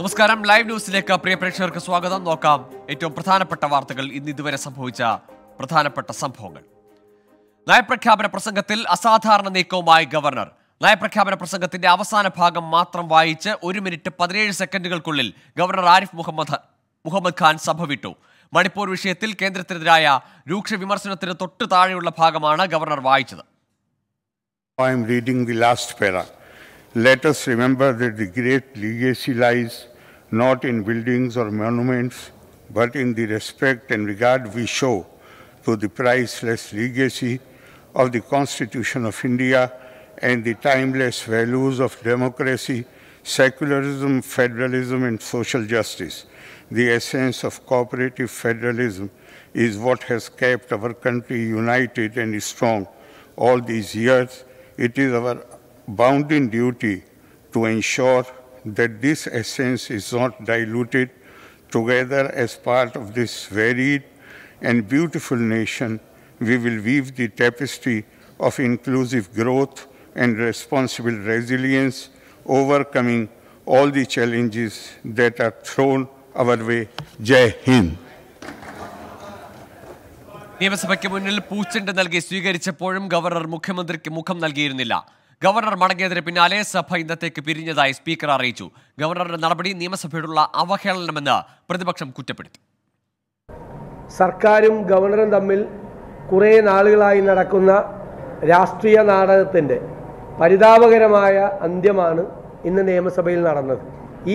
നമസ്കാരം ലൈവ് ന്യൂസിലേക്ക് പ്രിയ പ്രേക്ഷകർക്ക് സ്വാഗതം നോക്കാം ഏറ്റവും പ്രധാനപ്പെട്ട വാർത്തകൾ ഇന്ന് ഇതുവരെ സംഭവിച്ച പ്രധാനപ്പെട്ട സംഭവങ്ങൾ നയപ്രഖ്യാപന പ്രസംഗത്തിൽ അസാധാരണ നീക്കവുമായി ഗവർണർ നയപ്രഖ്യാപന പ്രസംഗത്തിന്റെ അവസാന ഭാഗം മാത്രം വായിച്ച് ഒരു മിനിറ്റ് പതിനേഴ് സെക്കൻഡുകൾക്കുള്ളിൽ ഗവർണർ ആരിഫ് മുഹമ്മദ് മുഹമ്മദ് ഖാൻ സഭ വിട്ടു മണിപ്പൂർ വിഷയത്തിൽ കേന്ദ്രത്തിനെതിരായ രൂക്ഷ വിമർശനത്തിന് തൊട്ടു താഴെയുള്ള ഭാഗമാണ് ഗവർണർ വായിച്ചത് I'm reading the last para Let us remember that the great legacy lies not in buildings or monuments, but in the respect and regard we show to the priceless legacy of the Constitution of India and the timeless values of democracy, secularism, federalism, and social justice. The essence of cooperative federalism is what has kept our country united and strong all these years. It is our bounding duty to ensure that this essence is not diluted together as part of this varied and beautiful nation, we will weave the tapestry of inclusive growth and responsible resilience, overcoming all the challenges that are thrown our way. Jai Hind. നിയമസഭയ്ക്ക് മുന്നിൽ പൂച്ചെണ്ട് നൽകി സ്വീകരിച്ചപ്പോഴും governor മുഖ്യമന്ത്രിക്ക് മുഖം നൽകിയിരുന്നില്ല governor മടങ്ങിയതിന് പിന്നാലെ സഭ ഇന്നത്തേക്ക് പിരിഞ്ഞതായി സ്പീക്കർ അറിയിച്ചു ഗവർണറുടെ നടപടി നിയമസഭയോടുള്ള അവഹേളനമെന്ന് പ്രതിപക്ഷം കുറ്റപ്പെടുത്തി സർക്കാരും ഗവർണറും തമ്മിൽ കുറേ നാളുകളായി നടക്കുന്ന രാഷ്ട്രീയ നാടകത്തിൻ്റെ പരിതാപകരമായ അന്ത്യമാണ് ഇന്ന് നിയമസഭയിൽ നടന്നത്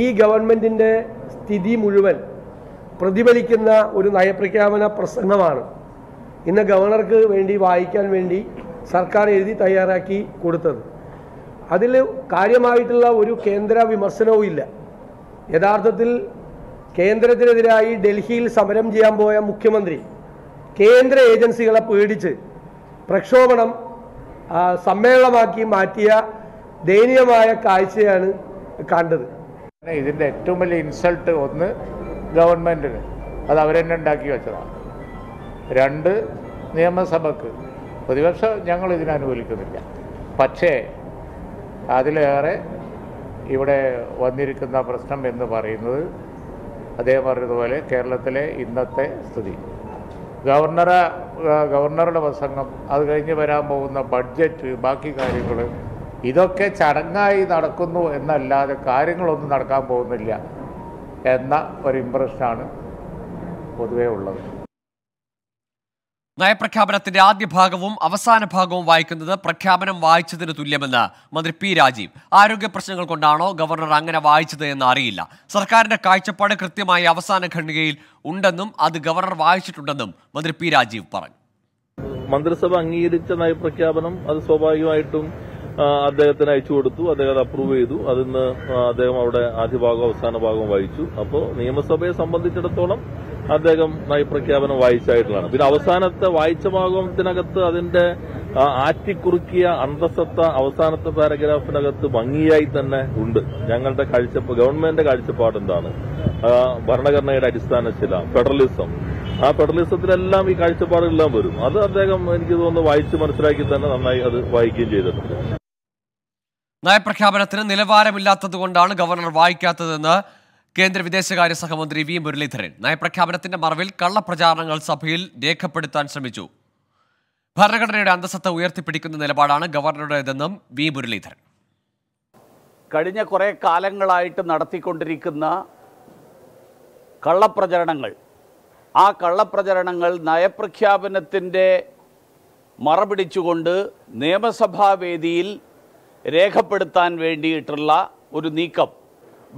ഈ ഗവൺമെൻറ്റിൻ്റെ സ്ഥിതി മുഴുവൻ പ്രതിഫലിക്കുന്ന ഒരു നയപ്രഖ്യാപന പ്രസംഗമാണ് ഇന്ന് ഗവർണർക്ക് വേണ്ടി വായിക്കാൻ വേണ്ടി സർക്കാർ എഴുതി തയ്യാറാക്കി കൊടുത്തത് അതിൽ കാര്യമായിട്ടുള്ള ഒരു കേന്ദ്ര വിമർശനവും ഇല്ല യഥാർത്ഥത്തിൽ കേന്ദ്രത്തിനെതിരായി ഡൽഹിയിൽ സമരം ചെയ്യാൻ പോയ മുഖ്യമന്ത്രി കേന്ദ്ര ഏജൻസികളെ പേടിച്ച് പ്രക്ഷോഭണം സമ്മേളനമാക്കി മാറ്റിയ ദയനീയമായ കാഴ്ചയാണ് കണ്ടത് ഇതിൻ്റെ ഏറ്റവും വലിയ ഇൻസൾട്ട് ഒന്ന് ഗവൺമെൻറ്റിന് അത് അവരെന്നെ ഉണ്ടാക്കി വെച്ചതാണ് രണ്ട് നിയമസഭക്ക് പ്രതിപക്ഷം ഞങ്ങൾ ഇതിനനുകൂലിക്കുന്നില്ല പക്ഷേ അതിലേറെ ഇവിടെ വന്നിരിക്കുന്ന പ്രശ്നം എന്ന് പറയുന്നത് അദ്ദേഹം പറഞ്ഞതുപോലെ കേരളത്തിലെ ഇന്നത്തെ സ്ഥിതി ഗവർണർ ഗവർണറുടെ പ്രസംഗം അത് കഴിഞ്ഞ് വരാൻ പോകുന്ന ബഡ്ജറ്റ് ബാക്കി കാര്യങ്ങൾ ഇതൊക്കെ ചടങ്ങായി നടക്കുന്നു എന്നല്ലാതെ കാര്യങ്ങളൊന്നും നടക്കാൻ പോകുന്നില്ല എന്ന ഒരു ഇമ്പ്രഷനാണ് പൊതുവേ ഉള്ളത് നയപ്രഖ്യാപനത്തിന്റെ ആദ്യ ഭാഗവും അവസാന ഭാഗവും വായിക്കുന്നത് പ്രഖ്യാപനം വായിച്ചതിന് തുല്യമെന്ന് മന്ത്രി പി രാജീവ് ആരോഗ്യ പ്രശ്നങ്ങൾ കൊണ്ടാണോ ഗവർണർ അങ്ങനെ വായിച്ചത് എന്ന് അറിയില്ല സർക്കാരിന്റെ കാഴ്ചപ്പാട് കൃത്യമായി അവസാന ഖണ്ഡികയിൽ ഉണ്ടെന്നും അത് ഗവർണർ വായിച്ചിട്ടുണ്ടെന്നും മന്ത്രി പി രാജീവ് പറഞ്ഞു മന്ത്രിസഭ അംഗീകരിച്ച നയപ്രഖ്യാപനം അത് സ്വാഭാവികമായിട്ടും അദ്ദേഹത്തിന് അയച്ചു കൊടുത്തു അദ്ദേഹം അപ്രൂവ് ചെയ്തു അതിന്ന് അദ്ദേഹം അവിടെ ആദ്യ ഭാഗം അവസാന ഭാഗം വായിച്ചു അപ്പോൾ നിയമസഭയെ സംബന്ധിച്ചിടത്തോളം അദ്ദേഹം നയപ്രഖ്യാപനം വായിച്ചായിട്ടുള്ളതാണ് പിന്നെ അവസാനത്തെ വായിച്ച ഭാഗത്തിനകത്ത് അതിന്റെ ആറ്റിക്കുറുക്കിയ അന്തസത്ത അവസാനത്തെ പാരഗ്രാഫിനകത്ത് ഭംഗിയായി തന്നെ ഉണ്ട് ഞങ്ങളുടെ കാഴ്ചപ്പാട് ഗവൺമെന്റിന്റെ കാഴ്ചപ്പാട് എന്താണ് ഭരണഘടനയുടെ അടിസ്ഥാന ശില ഫെഡറലിസം ആ ഫെഡറലിസത്തിലെല്ലാം ഈ കാഴ്ചപ്പാടുകളെല്ലാം വരും അത് അദ്ദേഹം എനിക്ക് തോന്നുന്നു വായിച്ച് മനസ്സിലാക്കി തന്നെ നന്നായി അത് വായിക്കുകയും ചെയ്തിട്ടുണ്ട് നയപ്രഖ്യാപനത്തിന് നിലവാരമില്ലാത്തതുകൊണ്ടാണ് ഗവർണർ വായിക്കാത്തതെന്ന് കേന്ദ്ര വിദേശകാര്യ സഹമന്ത്രി വി മുരളീധരൻ നയപ്രഖ്യാപനത്തിന്റെ മറവിൽ കള്ളപ്രചാരണങ്ങൾ സഭയിൽ രേഖപ്പെടുത്താൻ ശ്രമിച്ചു ഭരണഘടനയുടെ അന്തസ്സത്ത ഉയർത്തിപ്പിടിക്കുന്ന നിലപാടാണ് ഗവർണറുടേതെന്നും വി മുരളീധരൻ കഴിഞ്ഞ കുറേ കാലങ്ങളായിട്ട് നടത്തിക്കൊണ്ടിരിക്കുന്ന കള്ളപ്രചരണങ്ങൾ ആ കള്ളപ്രചരണങ്ങൾ നയപ്രഖ്യാപനത്തിൻ്റെ മറപിടിച്ചുകൊണ്ട് നിയമസഭാ വേദിയിൽ രേഖപ്പെടുത്താൻ വേണ്ടിയിട്ടുള്ള ഒരു നീക്കം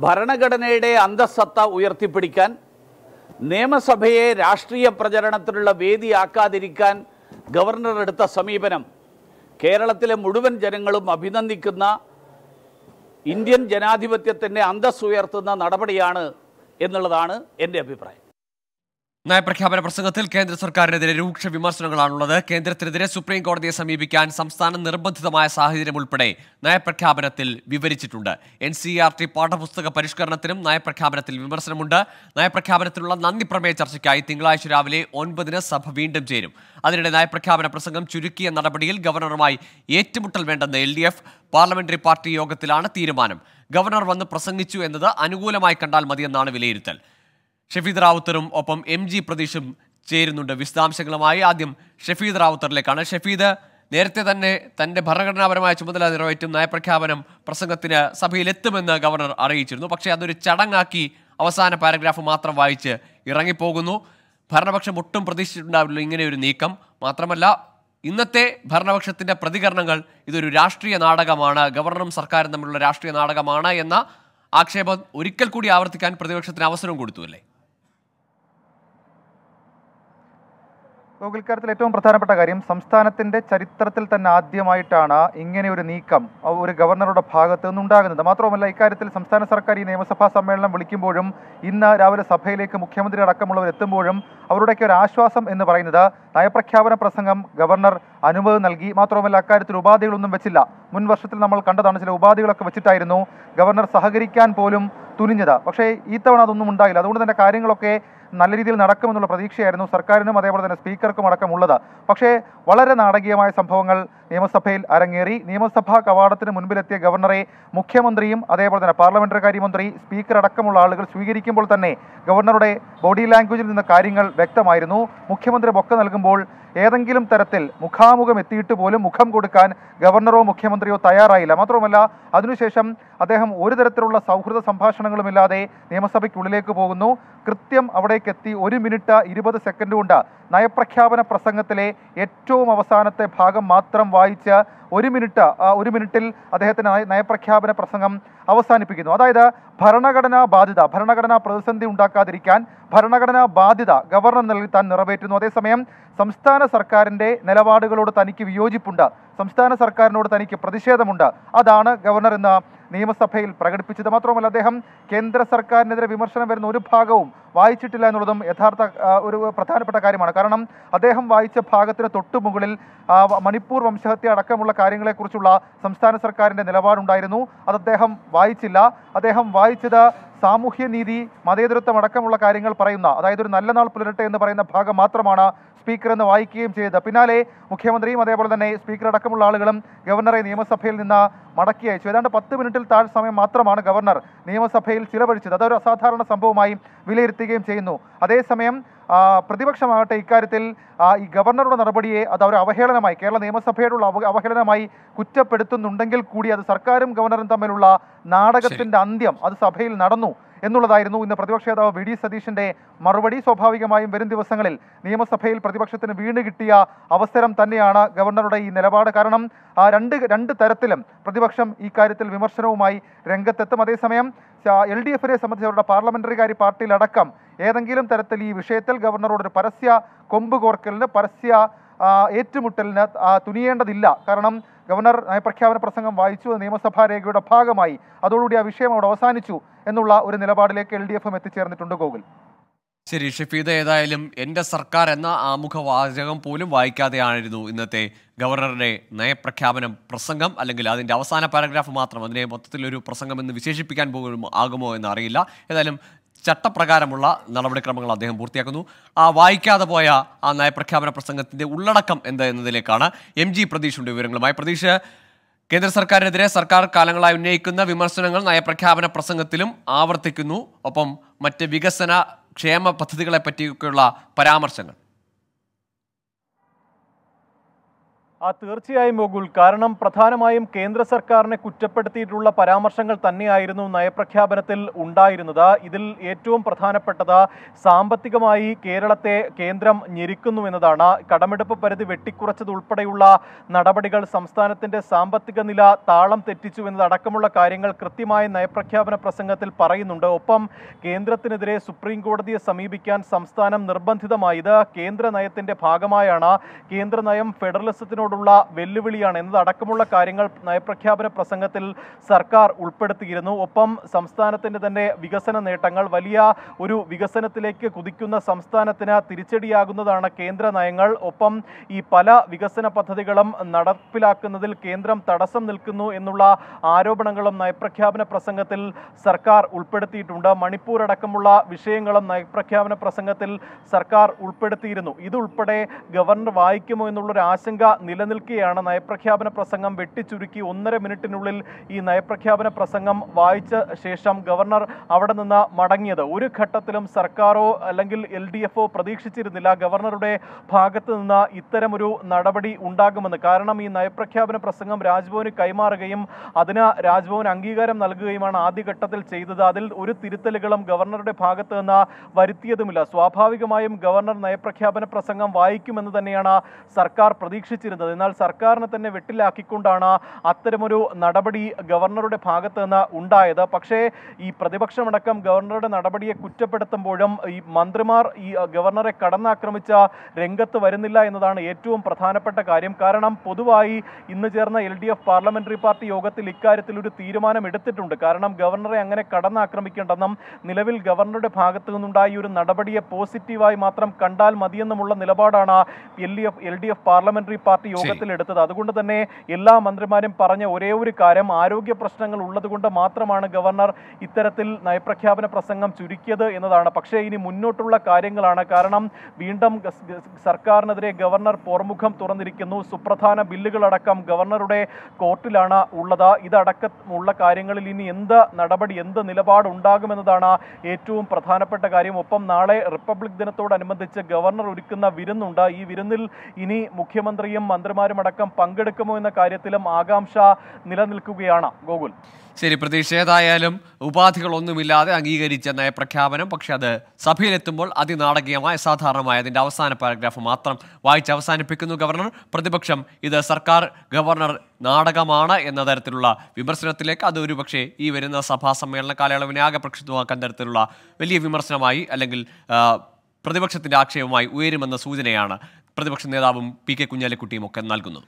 ഭരണഘടനയുടെ അന്തസ്സത്ത ഉയർത്തിപ്പിടിക്കാൻ നിയമസഭയെ രാഷ്ട്രീയ പ്രചരണത്തിനുള്ള വേദിയാക്കാതിരിക്കാൻ ഗവർണർ എടുത്ത സമീപനം കേരളത്തിലെ മുഴുവൻ ജനങ്ങളും അഭിനന്ദിക്കുന്ന ഇന്ത്യൻ ജനാധിപത്യത്തിൻ്റെ അന്തസ്സുയർത്തുന്ന നടപടിയാണ് എന്നുള്ളതാണ് എൻ്റെ അഭിപ്രായം നയപ്രഖ്യാപന പ്രസംഗത്തിൽ കേന്ദ്ര സർക്കാരിനെതിരെ രൂക്ഷ വിമർശനങ്ങളാണുള്ളത് കേന്ദ്രത്തിനെതിരെ സുപ്രീം കോടതിയെ സമീപിക്കാൻ സംസ്ഥാനം നിർബന്ധിതമായ സാഹചര്യം ഉൾപ്പെടെ നയപ്രഖ്യാപനത്തിൽ വിവരിച്ചിട്ടുണ്ട് എൻ സി ആർ ടി പാഠപുസ്തക പരിഷ്കരണത്തിനും നയപ്രഖ്യാപനത്തിൽ വിമർശനമുണ്ട് നയപ്രഖ്യാപനത്തിനുള്ള നന്ദി പ്രമേയ ചർച്ചയ്ക്കായി തിങ്കളാഴ്ച രാവിലെ ഒൻപതിന് സഭ വീണ്ടും ചേരും അതിനിടെ നയപ്രഖ്യാപന പ്രസംഗം ചുരുക്കിയ നടപടിയിൽ ഗവർണറുമായി ഏറ്റുമുട്ടൽ വേണ്ടെന്ന് L D F parliamentary party യോഗത്തിലാണ് തീരുമാനം ഗവർണർ വന്ന് പ്രസംഗിച്ചു എന്നത് അനുകൂലമായി കണ്ടാൽ മതിയെന്നാണ് വിലയിരുത്തൽ ഷഫീദ് റാവുത്തറും ഒപ്പം എം ജി പ്രതീഷും ചേരുന്നുണ്ട് വിശദാംശങ്ങളുമായി ആദ്യം ഷഫീദ് റാവുത്തറിലേക്കാണ് ഷഫീദ് നേരത്തെ തന്നെ തന്റെ ഭരണഘടനാപരമായ ചുമതല നിറവേറ്റും നയപ്രഖ്യാപനം പ്രസംഗത്തിന് സഭയിലെത്തുമെന്ന് ഗവർണർ അറിയിച്ചിരുന്നു പക്ഷേ അതൊരു ചടങ്ങാക്കി അവസാന പാരഗ്രാഫ് മാത്രം വായിച്ച് ഇറങ്ങിപ്പോകുന്നു ഭരണപക്ഷം ഒട്ടും പ്രതീക്ഷിച്ചിട്ടുണ്ടാവില്ല ഇങ്ങനെ ഒരു നീക്കം മാത്രമല്ല ഇന്നത്തെ ഭരണപക്ഷത്തിന്റെ പ്രതികരണങ്ങൾ ഇതൊരു രാഷ്ട്രീയ നാടകമാണ് ഗവർണറും സർക്കാരും തമ്മിലുള്ള രാഷ്ട്രീയ നാടകമാണ് എന്ന ആക്ഷേപം ഒരിക്കൽ കൂടി ആവർത്തിക്കാൻ പ്രതിപക്ഷത്തിന് അവസരം കൊടുത്തുവല്ലേ ഗോകുൽ ഇക്കാര്യത്തിൽ ഏറ്റവും പ്രധാനപ്പെട്ട കാര്യം സംസ്ഥാനത്തിന്റെ ചരിത്രത്തിൽ തന്നെ ആദ്യമായിട്ടാണ് ഇങ്ങനെ ഒരു നീക്കം ഒരു ഗവർണറുടെ ഭാഗത്ത് നിന്നുണ്ടാകുന്നത് മാത്രമല്ല ഇക്കാര്യത്തിൽ സംസ്ഥാന സർക്കാർ ഈ നിയമസഭാ സമ്മേളനം വിളിക്കുമ്പോഴും ഇന്ന് രാവിലെ സഭയിലേക്ക് മുഖ്യമന്ത്രി അടക്കമുള്ളവർ എത്തുമ്പോഴും അവരുടെയൊക്കെ ഒരു ആശ്വാസം എന്ന് പറയുന്നത് നയപ്രഖ്യാപന പ്രസംഗം ഗവർണർ അനുമതി നൽകി മാത്രമല്ല അക്കാര്യത്തിൽ ഉപാധികളൊന്നും വെച്ചില്ല മുൻ വർഷത്തിൽ നമ്മൾ കണ്ടതാണ് ചില ഉപാധികളൊക്കെ വെച്ചിട്ടായിരുന്നു ഗവർണർ സഹകരിക്കാൻ പോലും തുനിഞ്ഞത് പക്ഷേ ഈ തവണ അതൊന്നും ഉണ്ടായില്ല അതുകൊണ്ട് തന്നെ കാര്യങ്ങളൊക്കെ നല്ല രീതിയിൽ നടക്കുമെന്നുള്ള പ്രതീക്ഷയായിരുന്നു സർക്കാരിനും അതേപോലെ തന്നെ സ്പീക്കർക്കും അടക്കമുള്ളത് പക്ഷേ വളരെ നാടകീയമായ സംഭവങ്ങൾ നിയമസഭയിൽ അരങ്ങേറി നിയമസഭാ കവാടത്തിന് മുൻപിലെത്തിയ ഗവർണറെ മുഖ്യമന്ത്രിയും അതേപോലെ തന്നെ പാർലമെന്ററി കാര്യമന്ത്രി സ്പീക്കർ അടക്കമുള്ള ആളുകൾ സ്വീകരിക്കുമ്പോൾ തന്നെ ഗവർണറുടെ ബോഡി ലാംഗ്വേജിൽ നിന്ന് കാര്യങ്ങൾ വ്യക്തമായിരുന്നു മുഖ്യമന്ത്രി ബൊക്ക നൽകുമ്പോൾ ഏതെങ്കിലും തരത്തിൽ മുഖാമുഖം എത്തിയിട്ട് പോലും മുഖം കൊടുക്കാൻ ഗവർണറോ മുഖ്യമന്ത്രിയോ തയ്യാറായില്ല മാത്രവുമല്ല അതിനുശേഷം അദ്ദേഹം ഒരു തരത്തിലുള്ള സൗഹൃദ സംഭാഷണങ്ങളുമില്ലാതെ നിയമസഭയ്ക്കുള്ളിലേക്ക് പോകുന്നു കൃത്യം അവിടേക്ക് എത്തി ഒരു മിനിറ്റ് ഇരുപത് സെക്കൻഡ് കൊണ്ട് നയപ്രഖ്യാപന പ്രസംഗത്തിലെ ഏറ്റവും അവസാനത്തെ ഭാഗം മാത്രം വായിച്ച് ഒരു മിനിറ്റ് ഒരു മിനിറ്റിൽ അദ്ദേഹത്തിന് നയപ്രഖ്യാപന പ്രസംഗം അവസാനിപ്പിക്കുന്നു അതായത് ഭരണഘടനാ ബാധ്യത ഭരണഘടനാ പ്രതിസന്ധി ഉണ്ടാക്കാതിരിക്കാൻ ഭരണഘടനാ ബാധ്യത ഗവർണർ നൽകി താൻ നിറവേറ്റുന്നു അതേസമയം സംസ്ഥാന സർക്കാരിൻ്റെ നിലപാടുകളോട് തനിക്ക് വിയോജിപ്പുണ്ട് സംസ്ഥാന സർക്കാരിനോട് തനിക്ക് പ്രതിഷേധമുണ്ട് അതാണ് ഗവർണർ എന്ന നിയമസഭയിൽ പ്രകടിപ്പിച്ചത് മാത്രമല്ല അദ്ദേഹം കേന്ദ്ര സർക്കാരിനെതിരെ വിമർശനം വരുന്ന ഒരു ഭാഗവും വായിച്ചിട്ടില്ല എന്നുള്ളതും യഥാർത്ഥ ഒരു പ്രധാനപ്പെട്ട കാര്യമാണ് കാരണം അദ്ദേഹം വായിച്ച ഭാഗത്തിന് തൊട്ടു മുകളിൽ മണിപ്പൂർ വംശഹത്യ അടക്കമുള്ള കാര്യങ്ങളെക്കുറിച്ചുള്ള സംസ്ഥാന സർക്കാരിൻ്റെ നിലപാടുണ്ടായിരുന്നു അത് അദ്ദേഹം വായിച്ചില്ല അദ്ദേഹം വായിച്ചത് സാമൂഹ്യനീതി മതേതരത്വം അടക്കമുള്ള കാര്യങ്ങൾ പറയുന്ന അതായത് ഒരു നല്ല നാൾ പുലരട്ടെ എന്ന് പറയുന്ന ഭാഗം മാത്രമാണ് സ്പീക്കർ എന്ന് വായിക്കുകയും ചെയ്ത് പിന്നാലെ മുഖ്യമന്ത്രിയും അതേപോലെ തന്നെ സ്പീക്കർ അടക്കമുള്ള ആളുകളും ഗവർണറെ നിയമസഭയിൽ നിന്ന് മടക്കി അയച്ചു ഏതാണ്ട് പത്ത് മിനിറ്റിൽ താഴെ സമയം മാത്രമാണ് ഗവർണർ നിയമസഭയിൽ ചിലവഴിച്ചത് അതൊരു അസാധാരണ സംഭവമായി വിലയിരുത്തുകയും ചെയ്യുന്നു അതേസമയം പ്രതിപക്ഷമാകട്ടെ ഇക്കാര്യത്തിൽ ഈ ഗവർണറുടെ നടപടിയെ അത് അവർ അവഹേളനമായി കേരള നിയമസഭയോടുള്ള അവഹേളനമായി കുറ്റപ്പെടുത്തുന്നുണ്ടെങ്കിൽ കൂടി അത് സർക്കാരും ഗവർണറും തമ്മിലുള്ള നാടകത്തിൻ്റെ അന്ത്യം അത് സഭയിൽ നടന്നു എന്നുള്ളതായിരുന്നു ഇന്ന് പ്രതിപക്ഷ നേതാവ് വി ഡി സതീഷിന്റെ മറുപടി സ്വാഭാവികമായും വരും ദിവസങ്ങളിൽ നിയമസഭയിൽ പ്രതിപക്ഷത്തിന് വീണ് കിട്ടിയ അവസരം തന്നെയാണ് ഗവർണറുടെ ഈ നിലപാട് കാരണം രണ്ട് രണ്ട് തരത്തിലും പ്രതിപക്ഷം ഈ കാര്യത്തിൽ വിമർശനവുമായി രംഗത്തെത്തും അതേസമയം എൽ ഡി എഫിനെ സംബന്ധിച്ച് അവരുടെ പാർലമെന്ററി കാര്യ പാർട്ടിയിലടക്കം ഏതെങ്കിലും തരത്തിൽ ഈ വിഷയത്തിൽ ഗവർണറോട് ഒരു പരസ്യ കൊമ്പ് കോർക്കലിന് പരസ്യ ഏറ്റുമുട്ടലിന് തുനിയേണ്ടതില്ല കാരണം ഗവർണർ നയപ്രഖ്യാപന പ്രസംഗം വായിച്ചു നിയമസഭാ രേഖയുടെ ഭാഗമായി അതോടുകൂടി ആ വിഷയം അവിടെ അവസാനിച്ചു എന്നുള്ള ഒരു നിലപാടിലേക്ക് എൽ ഡി എഫും എത്തിച്ചേർന്നിട്ടുണ്ട് ഗോകുൽ ശരി ഷഫീദ് ഏതായാലും എൻ്റെ സർക്കാർ എന്ന ആമുഖ വാചകം പോലും വായിക്കാതെയായിരുന്നു ഇന്നത്തെ ഗവർണറുടെ നയപ്രഖ്യാപനം പ്രസംഗം അല്ലെങ്കിൽ അതിൻ്റെ അവസാന പാരഗ്രാഫ് മാത്രം അതിനെ മൊത്തത്തിലൊരു പ്രസംഗം എന്ന് വിശേഷിപ്പിക്കാൻ പോകും ആകുമോ എന്ന് അറിയില്ല ഏതായാലും ചട്ടപ്രകാരമുള്ള നടപടിക്രമങ്ങൾ അദ്ദേഹം പൂർത്തിയാക്കുന്നു ആ വായിക്കാതെ പോയ ആ നയപ്രഖ്യാപന പ്രസംഗത്തിന്റെ ഉള്ളടക്കം എന്താ എന്നതിലേക്കാണ് എം ജി പ്രതീഷിന്റെ വിവരങ്ങളുമായി പ്രതീഷ് കേന്ദ്ര സർക്കാരിനെതിരെ സർക്കാർ കാലങ്ങളായി ഉന്നയിക്കുന്ന വിമർശനങ്ങൾ നയപ്രഖ്യാപന പ്രസംഗത്തിലും ആവർത്തിക്കുന്നു ഒപ്പം മറ്റ് വികസന ക്ഷേമ പദ്ധതികളെ പറ്റിയൊക്കെയുള്ള പരാമർശങ്ങൾ ആ തീർച്ചയായും ഗോകുൽ കാരണം പ്രധാനമായും കേന്ദ്ര സർക്കാരിനെ കുറ്റപ്പെടുത്തിയിട്ടുള്ള പരാമർശങ്ങൾ തന്നെയായിരുന്നു നയപ്രഖ്യാപനത്തിൽ ഉണ്ടായിരുന്നത് ഇതിൽ ഏറ്റവും പ്രധാനപ്പെട്ടത് സാമ്പത്തികമായി കേരളത്തെ കേന്ദ്രം ഞെരുക്കുന്നു എന്നതാണ് കടമെടുപ്പ് പരിധി വെട്ടിക്കുറച്ചതുൾപ്പെടെയുള്ള നടപടികൾ സംസ്ഥാനത്തിന്റെ സാമ്പത്തിക നില താളം തെറ്റിച്ചു എന്നതടക്കമുള്ള കാര്യങ്ങൾ കൃത്യമായ നയപ്രഖ്യാപന പ്രസംഗത്തിൽ പറയുന്നുണ്ട് ഒപ്പം കേന്ദ്രത്തിനെതിരെ സുപ്രീം കോടതിയെ സമീപിക്കാൻ സംസ്ഥാനം നിർബന്ധിതമായത് കേന്ദ്ര നയത്തിന്റെ ഭാഗമായാണ് കേന്ദ്ര നയം ഫെഡറലിസത്തിനോട് സർക്കാരിനോടുള്ള വെല്ലുവിളിയാണ് എന്നതടക്കമുള്ള കാര്യങ്ങൾ നയപ്രഖ്യാപന പ്രസംഗത്തിൽ സർക്കാർ ഉൾപ്പെടുത്തിയിരുന്നു ഒപ്പം സംസ്ഥാനത്തിൻ്റെ തന്നെ വികസന നേട്ടങ്ങൾ വലിയ ഒരു വികസനത്തിലേക്ക് കുതിക്കുന്ന സംസ്ഥാനത്തിന് തിരിച്ചടിയാകുന്നതാണ് കേന്ദ്ര നയങ്ങൾ ഒപ്പം ഈ പല വികസന പദ്ധതികളും നടപ്പിലാക്കുന്നതിൽ കേന്ദ്രം തടസ്സം നിൽക്കുന്നു എന്നുള്ള ആരോപണങ്ങളും നയപ്രഖ്യാപന പ്രസംഗത്തിൽ സർക്കാർ ഉൾപ്പെടുത്തിയിട്ടുണ്ട് മണിപ്പൂർ അടക്കമുള്ള വിഷയങ്ങളും നയപ്രഖ്യാപന പ്രസംഗത്തിൽ സർക്കാർ ഉൾപ്പെടുത്തിയിരുന്നു ഇതുൾപ്പെടെ ഗവർണർ വായിക്കുമോ എന്നുള്ളൊരു ആശങ്ക നിലനിൽക്കുകയാണ് നയപ്രഖ്യാപന പ്രസംഗം വെട്ടിച്ചുരുക്കി ഒന്നര മിനിറ്റിനുള്ളിൽ ഈ നയപ്രഖ്യാപന പ്രസംഗം വായിച്ച ശേഷം ഗവർണർ അവിടെ നിന്ന് മടങ്ങിയത് ഒരു ഘട്ടത്തിലും സർക്കാരോ അല്ലെങ്കിൽ എൽ ഡി എഫോ പ്രതീക്ഷിച്ചിരുന്നില്ല ഗവർണറുടെ ഭാഗത്ത് നിന്ന് ഇത്തരമൊരു നടപടി ഉണ്ടാകുമെന്ന് കാരണം ഈ നയപ്രഖ്യാപന പ്രസംഗം രാജ്ഭവന് കൈമാറുകയും അതിന് രാജ്ഭവൻ അംഗീകാരം നൽകുകയുമാണ് ആദ്യഘട്ടത്തിൽ ചെയ്തത് അതിൽ ഒരു തിരുത്തലുകളും ഗവർണറുടെ ഭാഗത്ത് നിന്ന് വരുത്തിയതുമില്ല സ്വാഭാവികമായും ഗവർണർ നയപ്രഖ്യാപന പ്രസംഗം വായിക്കുമെന്ന് തന്നെയാണ് സർക്കാർ പ്രതീക്ഷിച്ചിരുന്നത് കാണുന്നത് എന്നാൽ സർക്കാരിനെ തന്നെ വെട്ടിലാക്കിക്കൊണ്ടാണ് അത്തരമൊരു നടപടി ഗവർണറുടെ ഭാഗത്ത് നിന്ന് ഉണ്ടായത് പക്ഷേ ഈ പ്രതിപക്ഷമടക്കം ഗവർണറുടെ നടപടിയെ കുറ്റപ്പെടുത്തുമ്പോഴും ഈ മന്ത്രിമാർ ഈ ഗവർണറെ കടന്നാക്രമിച്ച രംഗത്ത് വരുന്നില്ല എന്നതാണ് ഏറ്റവും പ്രധാനപ്പെട്ട കാര്യം കാരണം പൊതുവായി ഇന്ന് ചേർന്ന L D F parliamentary party യോഗത്തിൽ ഇക്കാര്യത്തിൽ ഒരു തീരുമാനം എടുത്തിട്ടുണ്ട് കാരണം ഗവർണറെ അങ്ങനെ കടന്നാക്രമിക്കേണ്ടെന്നും നിലവിൽ ഗവർണറുടെ ഭാഗത്തു നിന്നുണ്ടായ ഒരു നടപടിയെ പോസിറ്റീവായി മാത്രം കണ്ടാൽ മതിയെന്നുമുള്ള നിലപാടാണ് L D F L D F parliamentary party യോഗത്തിൽ എടുത്തത് അതുകൊണ്ട് തന്നെ എല്ലാ മന്ത്രിമാരും പറഞ്ഞ ഒരേ ഒരു കാര്യം ആരോഗ്യ പ്രശ്നങ്ങൾ ഉള്ളതുകൊണ്ട് മാത്രമാണ് ഗവർണർ ഇത്തരത്തിൽ നയപ്രഖ്യാപന പ്രസംഗം ചുരുക്കിയത് എന്നതാണ് പക്ഷേ ഇനി മുന്നോട്ടുള്ള കാര്യങ്ങളാണ് കാരണം വീണ്ടും സർക്കാരിനെതിരെ ഗവർണർ പോർമുഖം തുറന്നിരിക്കുന്നു സുപ്രധാന ബില്ലുകളടക്കം ഗവർണറുടെ കോർട്ടിലാണ് ഉള്ളത് ഇതടക്കമുള്ള കാര്യങ്ങളിൽ ഇനി എന്ത് നടപടി എന്ത് നിലപാട് ഉണ്ടാകുമെന്നതാണ് ഏറ്റവും പ്രധാനപ്പെട്ട കാര്യം ഒപ്പം നാളെ റിപ്പബ്ലിക് ദിനത്തോടനുബന്ധിച്ച് ഗവർണർ ഒരുക്കുന്ന വിരുന്നുണ്ട് ഈ വിരുന്നിൽ ഇനി മുഖ്യമന്ത്രിയും മന്ത്രിമാരും അടക്കം പങ്കെടുക്കുമോ എന്ന കാര്യത്തിലും ആകാംക്ഷ നിലനിൽക്കുകയാണ് ഗോകുൽ ശരി പ്രതീക്ഷ ഏതായാലും ഉപാധികളൊന്നുമില്ലാതെ അംഗീകരിച്ച നയപ്രഖ്യാപനം പക്ഷെ അത് സഭയിലെത്തുമ്പോൾ അതിനാടകീയമായ സാധാരണമായ അതിൻ്റെ അവസാന പാരഗ്രാഫ് മാത്രം വായിച്ച് അവസാനിപ്പിക്കുന്നു ഗവർണർ പ്രതിപക്ഷം ഇത് സർക്കാർ ഗവർണർ നാടകമാണ് എന്ന തരത്തിലുള്ള വിമർശനത്തിലേക്ക് അത് ഒരുപക്ഷെ ഈ വരുന്ന സഭാ സമ്മേളന കാലയളവിനെ ആകെ പ്രക്ഷുബ്ധമാക്കാൻ തരത്തിലുള്ള വലിയ വിമർശനമായി അല്ലെങ്കിൽ പ്രതിപക്ഷത്തിന്റെ ആക്ഷേപമായി ഉയരുമെന്ന സൂചനയാണ് പ്രതിപക്ഷ നേതാവും പി കെ കുഞ്ഞാലിക്കുട്ടിയും ഒക്കെ നൽകുന്നത്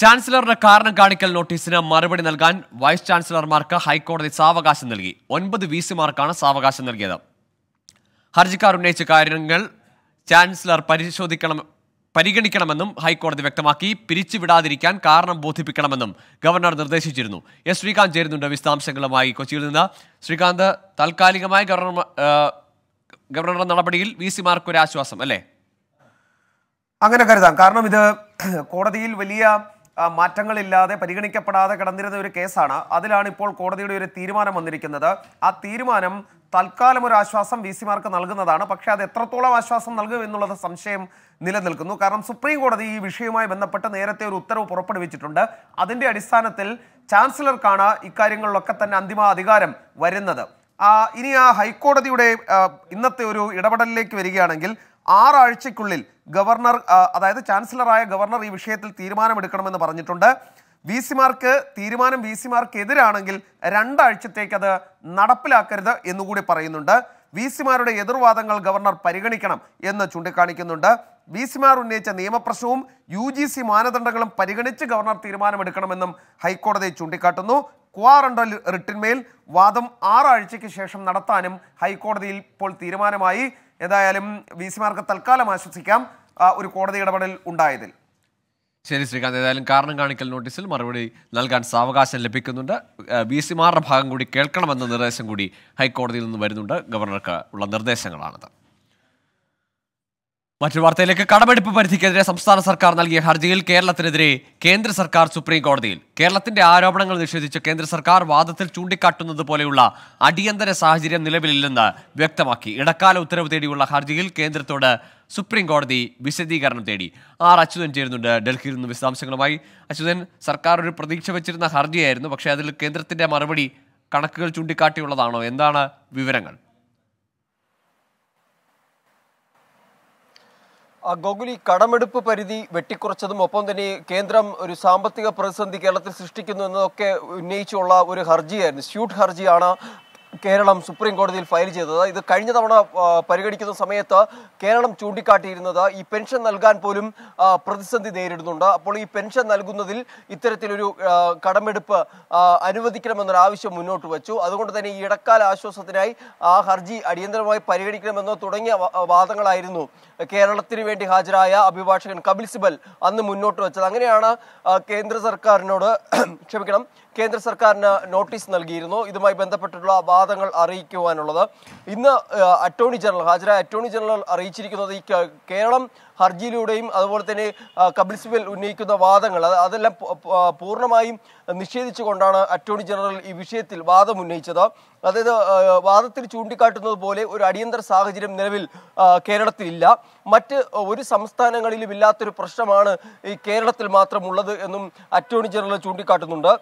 ചാൻസലറുടെ കാരണം കാണിക്കൽ നോട്ടീസിന് മറുപടി നൽകാൻ വൈസ് ചാൻസലർമാർക്ക് ഹൈക്കോടതി സാവകാശം നൽകി ഒൻപത് വി സിമാർക്കാണ് സാവകാശം നൽകിയത് ഹർജിക്കാർ ഉന്നയിച്ച കാര്യങ്ങൾ ചാൻസലർ പരിശോധിക്കണം പരിഗണിക്കണമെന്നും ഹൈക്കോടതി വ്യക്തമാക്കി പിരിച്ചുവിടാതിരിക്കാൻ കാരണം ബോധിപ്പിക്കണമെന്നും ഗവർണർ നിർദ്ദേശിച്ചിരുന്നു എസ് ശ്രീകാന്ത് ചേരുന്നുണ്ട് വിശദാംശങ്ങളുമായി കൊച്ചിയിൽ നിന്ന് ശ്രീകാന്ത് താൽക്കാലികമായ ഗവർണർ ഗവർണറുടെ നടപടിയിൽ വി സിമാർക്കൊരാശ്വാസം അല്ലേ അങ്ങനെ കരുതാം കാരണം ഇത് കോടതിയിൽ വലിയ മാറ്റങ്ങളില്ലാതെ പരിഗണിക്കപ്പെടാതെ കിടന്നിരുന്ന ഒരു കേസാണ് അതിലാണ് ഇപ്പോൾ കോടതിയുടെ ഒരു തീരുമാനം വന്നിരിക്കുന്നത് ആ തീരുമാനം തൽക്കാലം ഒരു ആശ്വാസം വി സിമാർക്ക് നൽകുന്നതാണ് പക്ഷേ അത് എത്രത്തോളം ആശ്വാസം നൽകും എന്നുള്ളത് സംശയം നിലനിൽക്കുന്നു കാരണം സുപ്രീം കോടതി ഈ വിഷയവുമായി ബന്ധപ്പെട്ട് നേരത്തെ ഒരു ഉത്തരവ് പുറപ്പെടുവിച്ചിട്ടുണ്ട് അതിൻ്റെ അടിസ്ഥാനത്തിൽ ചാൻസലർക്കാണ് ഇക്കാര്യങ്ങളിലൊക്കെ തന്നെ അന്തിമ അധികാരം വരുന്നത് ഇനി ആ ഹൈക്കോടതിയുടെ ഇന്നത്തെ ഒരു ഇടപെടലിലേക്ക് വരികയാണെങ്കിൽ ആറാഴ്ചയ്ക്കുള്ളിൽ ഗവർണർ അതായത് ചാൻസലറായ ഗവർണർ ഈ വിഷയത്തിൽ തീരുമാനമെടുക്കണമെന്ന് പറഞ്ഞിട്ടുണ്ട് വി സിമാർക്ക് തീരുമാനം വി സിമാർക്കെതിരാണെങ്കിൽ രണ്ടാഴ്ചത്തേക്ക് അത് നടപ്പിലാക്കരുത് എന്നുകൂടി പറയുന്നുണ്ട് വി സിമാരുടെ എതിർവാദങ്ങൾ ഗവർണർ പരിഗണിക്കണം എന്ന് ചൂണ്ടിക്കാണിക്കുന്നുണ്ട് വി സിമാർ ഉന്നയിച്ച നിയമപ്രശ്നവും യു ജി സി മാനദണ്ഡങ്ങളും പരിഗണിച്ച് ഗവർണർ തീരുമാനമെടുക്കണമെന്നും ഹൈക്കോടതി ചൂണ്ടിക്കാട്ടുന്നു ക്വാറണ്ടൽ റിട്ടിന്മേൽ വാദം ആറാഴ്ചയ്ക്ക് ശേഷം നടത്താനും ഹൈക്കോടതിയിൽ ഇപ്പോൾ തീരുമാനമായി ഏതായാലും വി സിമാർക്ക് തൽക്കാലം ആശ്വസിക്കാം ഒരു കോടതി ഇടപെടൽ ഉണ്ടായതിൽ ശരി ശ്രീകാന്ത് ഏതായാലും കാരണം കാണിക്കൽ നോട്ടീസിൽ മറുപടി നൽകാൻ സാവകാശം ലഭിക്കുന്നുണ്ട് വി സിമാരുടെ ഭാഗം കൂടി കേൾക്കണമെന്ന നിർദ്ദേശം കൂടി ഹൈക്കോടതിയിൽ നിന്ന് വരുന്നുണ്ട് ഗവർണർക്ക് ഉള്ള നിർദ്ദേശങ്ങളാണിത് മറ്റു വാർത്തയിലേക്ക് കടമെടുപ്പ് പരിധിക്കെതിരെ സംസ്ഥാന സർക്കാർ നൽകിയ ഹർജിയിൽ കേരളത്തിനെതിരെ കേന്ദ്ര സർക്കാർ സുപ്രീം കോടതിയിൽ കേരളത്തിന്റെ ആരോപണങ്ങൾ നിഷേധിച്ച കേന്ദ്ര സർക്കാർ വാദത്തിൽ ചൂണ്ടിക്കാട്ടുന്നത് പോലെയുള്ള അടിയന്തര സാഹചര്യം നിലവിലില്ലെന്ന് വ്യക്തമാക്കി ഇടക്കാല ഉത്തരവ് തേടിയുള്ള ഹർജിയിൽ കേന്ദ്രത്തോട് സുപ്രീം കോടതി വിശദീകരണം തേടി ആർ അച്യുതൻ ചേരുന്നുണ്ട് ഡൽഹിയിൽ നിന്ന് വിശദാംശങ്ങളുമായി അച്യുതൻ സർക്കാർ ഒരു പ്രതീക്ഷ വെച്ചിരുന്ന ഹർജിയായിരുന്നു പക്ഷേ അതിൽ കേന്ദ്രത്തിന്റെ മറുപടി കണക്കുകൾ ചൂണ്ടിക്കാട്ടിയുള്ളതാണോ എന്താണ് വിവരങ്ങൾ ഗോകുലി കടമെടുപ്പ് പരിധി വെട്ടിക്കുറച്ചതും ഒപ്പം തന്നെ കേന്ദ്രം ഒരു സാമ്പത്തിക പ്രതിസന്ധി കേരളത്തിൽ സൃഷ്ടിക്കുന്നു എന്നതൊക്കെ ഉന്നയിച്ചുള്ള ഒരു ഹർജിയായിരുന്നു സ്യൂട്ട് ഹർജിയാണ് കേരളം സുപ്രീം കോടതിയിൽ ഫയൽ ചെയ്തത് ഇത് കഴിഞ്ഞ തവണ പരിഗണിക്കുന്ന സമയത്ത് കേരളം ചൂണ്ടിക്കാട്ടിയിരുന്നത് ഈ പെൻഷൻ നൽകാൻ പോലും പ്രതിസന്ധി നേരിടുന്നുണ്ട് അപ്പോൾ ഈ പെൻഷൻ നൽകുന്നതിൽ ഇത്തരത്തിലൊരു കടമെടുപ്പ് അനുവദിക്കണമെന്നൊരു ആവശ്യം മുന്നോട്ട് വച്ചു അതുകൊണ്ട് തന്നെ ഈ ഇടക്കാല ആശ്വാസത്തിനായി ആ ഹർജി അടിയന്തരമായി പരിഗണിക്കണമെന്നോ തുടങ്ങിയ വാദങ്ങളായിരുന്നു കേരളത്തിന് വേണ്ടി ഹാജരായ അഭിഭാഷകൻ കപിൽ സിബൽ അന്ന് മുന്നോട്ട് വെച്ചത് അങ്ങനെയാണ് കേന്ദ്ര സർക്കാരിനോട് ക്ഷമിക്കണം കേന്ദ്ര സർക്കാരിന് നോട്ടീസ് നൽകിയിരുന്നു ഇതുമായി ബന്ധപ്പെട്ടുള്ള വാദങ്ങൾ അറിയിക്കുവാനുള്ളത് ഇന്ന് അറ്റോർണി ജനറൽ ഹാജരായ അറ്റോർണി ജനറൽ അറിയിച്ചിരിക്കുന്നത് ഈ കേരളം ഹർജിയിലൂടെയും അതുപോലെ തന്നെ കപിൽ സിബൽ ഉന്നയിക്കുന്ന വാദങ്ങൾ അതെല്ലാം പൂർണ്ണമായും നിഷേധിച്ചുകൊണ്ടാണ് അറ്റോർണി ജനറൽ ഈ വിഷയത്തിൽ വാദം ഉന്നയിച്ചത് അതായത് വാദത്തിൽ ചൂണ്ടിക്കാട്ടുന്നത് പോലെ ഒരു അടിയന്തര സാഹചര്യം നിലവിൽ കേരളത്തിലില്ല മറ്റ് ഒരു സംസ്ഥാനങ്ങളിലും ഇല്ലാത്തൊരു പ്രശ്നമാണ് ഈ കേരളത്തിൽ മാത്രമുള്ളത് എന്നും അറ്റോർണി ജനറൽ ചൂണ്ടിക്കാട്ടുന്നുണ്ട്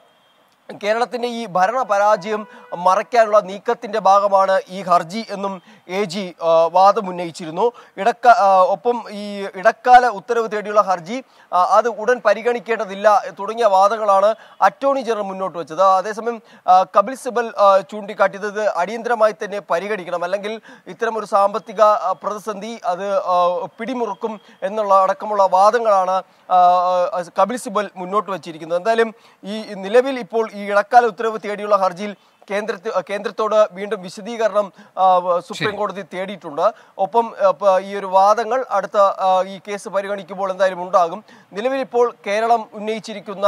കേരളത്തിൻ്റെ ഈ ഭരണപരാജയം മറയ്ക്കാനുള്ള നീക്കത്തിൻ്റെ ഭാഗമാണ് ഈ ഹർജി എന്നും എ ജി വാദമുന്നയിച്ചിരുന്നു ഇടക്ക ഒപ്പം ഈ ഇടക്കാല ഉത്തരവ് തേടിയുള്ള ഹർജി അത് ഉടൻ പരിഗണിക്കേണ്ടതില്ല തുടങ്ങിയ വാദങ്ങളാണ് അറ്റോർണി ജനറൽ മുന്നോട്ട് വെച്ചത് അതേസമയം കപിൽ സിബൽ ചൂണ്ടിക്കാട്ടിയത് അടിയന്തരമായി തന്നെ പരിഗണിക്കണം അല്ലെങ്കിൽ ഇത്തരമൊരു സാമ്പത്തിക പ്രതിസന്ധി അത് പിടിമുറുക്കും എന്നുള്ള അടക്കമുള്ള വാദങ്ങളാണ് കപിൽ സിബൽ മുന്നോട്ട് വച്ചിരിക്കുന്നത് എന്തായാലും ഈ നിലവിൽ ഇപ്പോൾ ഈ ഇടക്കാല ഉത്തരവ് തേടിയുള്ള ഹർജിയിൽ കേന്ദ്ര കേന്ദ്രത്തോട് വീണ്ടും വിശദീകരണം സുപ്രീം കോടതി തേടിയിട്ടുണ്ട് ഒപ്പം ഈ ഒരു വാദങ്ങൾ അടുത്ത ഈ കേസ് പരിഗണിക്കുമ്പോൾ എന്തായാലും ഉണ്ടാകും നിലവിൽ ഇപ്പോൾ കേരളം ഉന്നയിച്ചിരിക്കുന്ന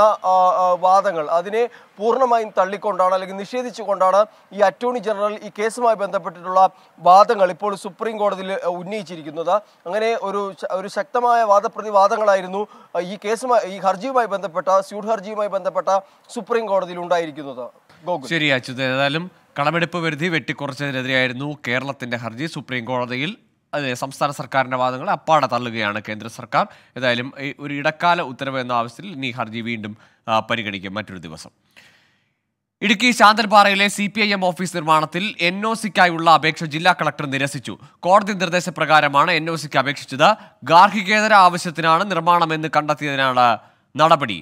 വാദങ്ങൾ അതിനെ പൂർണ്ണമായും തള്ളിക്കൊണ്ടാണ് അല്ലെങ്കിൽ നിഷേധിച്ചുകൊണ്ടാണ് ഈ അറ്റോർണി ജനറൽ ഈ കേസുമായി ബന്ധപ്പെട്ടിട്ടുള്ള വാദങ്ങൾ ഇപ്പോൾ സുപ്രീം കോടതിയിൽ ഉന്നയിച്ചിരിക്കുന്നത് അങ്ങനെ ഒരു ഒരു ശക്തമായ വാദപ്രതിവാദങ്ങളായിരുന്നു ഈ കേസുമായി ഈ ഹർജിയുമായി ബന്ധപ്പെട്ട സ്യൂഡ് ഹർജിയുമായി ബന്ധപ്പെട്ട സുപ്രീം കോടതിയിൽ ഉണ്ടായിരിക്കുന്നത് ശരി അച്യുത ഏതായാലും കളമെടുപ്പ് പരിധി വെട്ടിക്കുറച്ചതിനെതിരെയായിരുന്നു കേരളത്തിന്റെ ഹർജി സുപ്രീം കോടതിയിൽ അതെ സംസ്ഥാന സർക്കാരിന്റെ വാദങ്ങൾ അപ്പാടെ തള്ളുകയാണ് കേന്ദ്ര സർക്കാർ ഏതായാലും ഒരു ഇടക്കാല ഉത്തരവ് എന്ന ആവശ്യത്തിൽ ഇനി ഹർജി വീണ്ടും പരിഗണിക്കും മറ്റൊരു ദിവസം ഇടുക്കി ശാന്തൻപാറയിലെ C P I M office നിർമ്മാണത്തിൽ എൻ ഒ സിക്കായുള്ള അപേക്ഷ ജില്ലാ കളക്ടർ നിരസിച്ചു കോടതി നിർദ്ദേശപ്രകാരമാണ് എൻ ഒ സിക്ക് അപേക്ഷിച്ചത് ഗാർഹികേതര ആവശ്യത്തിനാണ് നിർമ്മാണമെന്ന് കണ്ടെത്തിയതിനാണ് നടപടി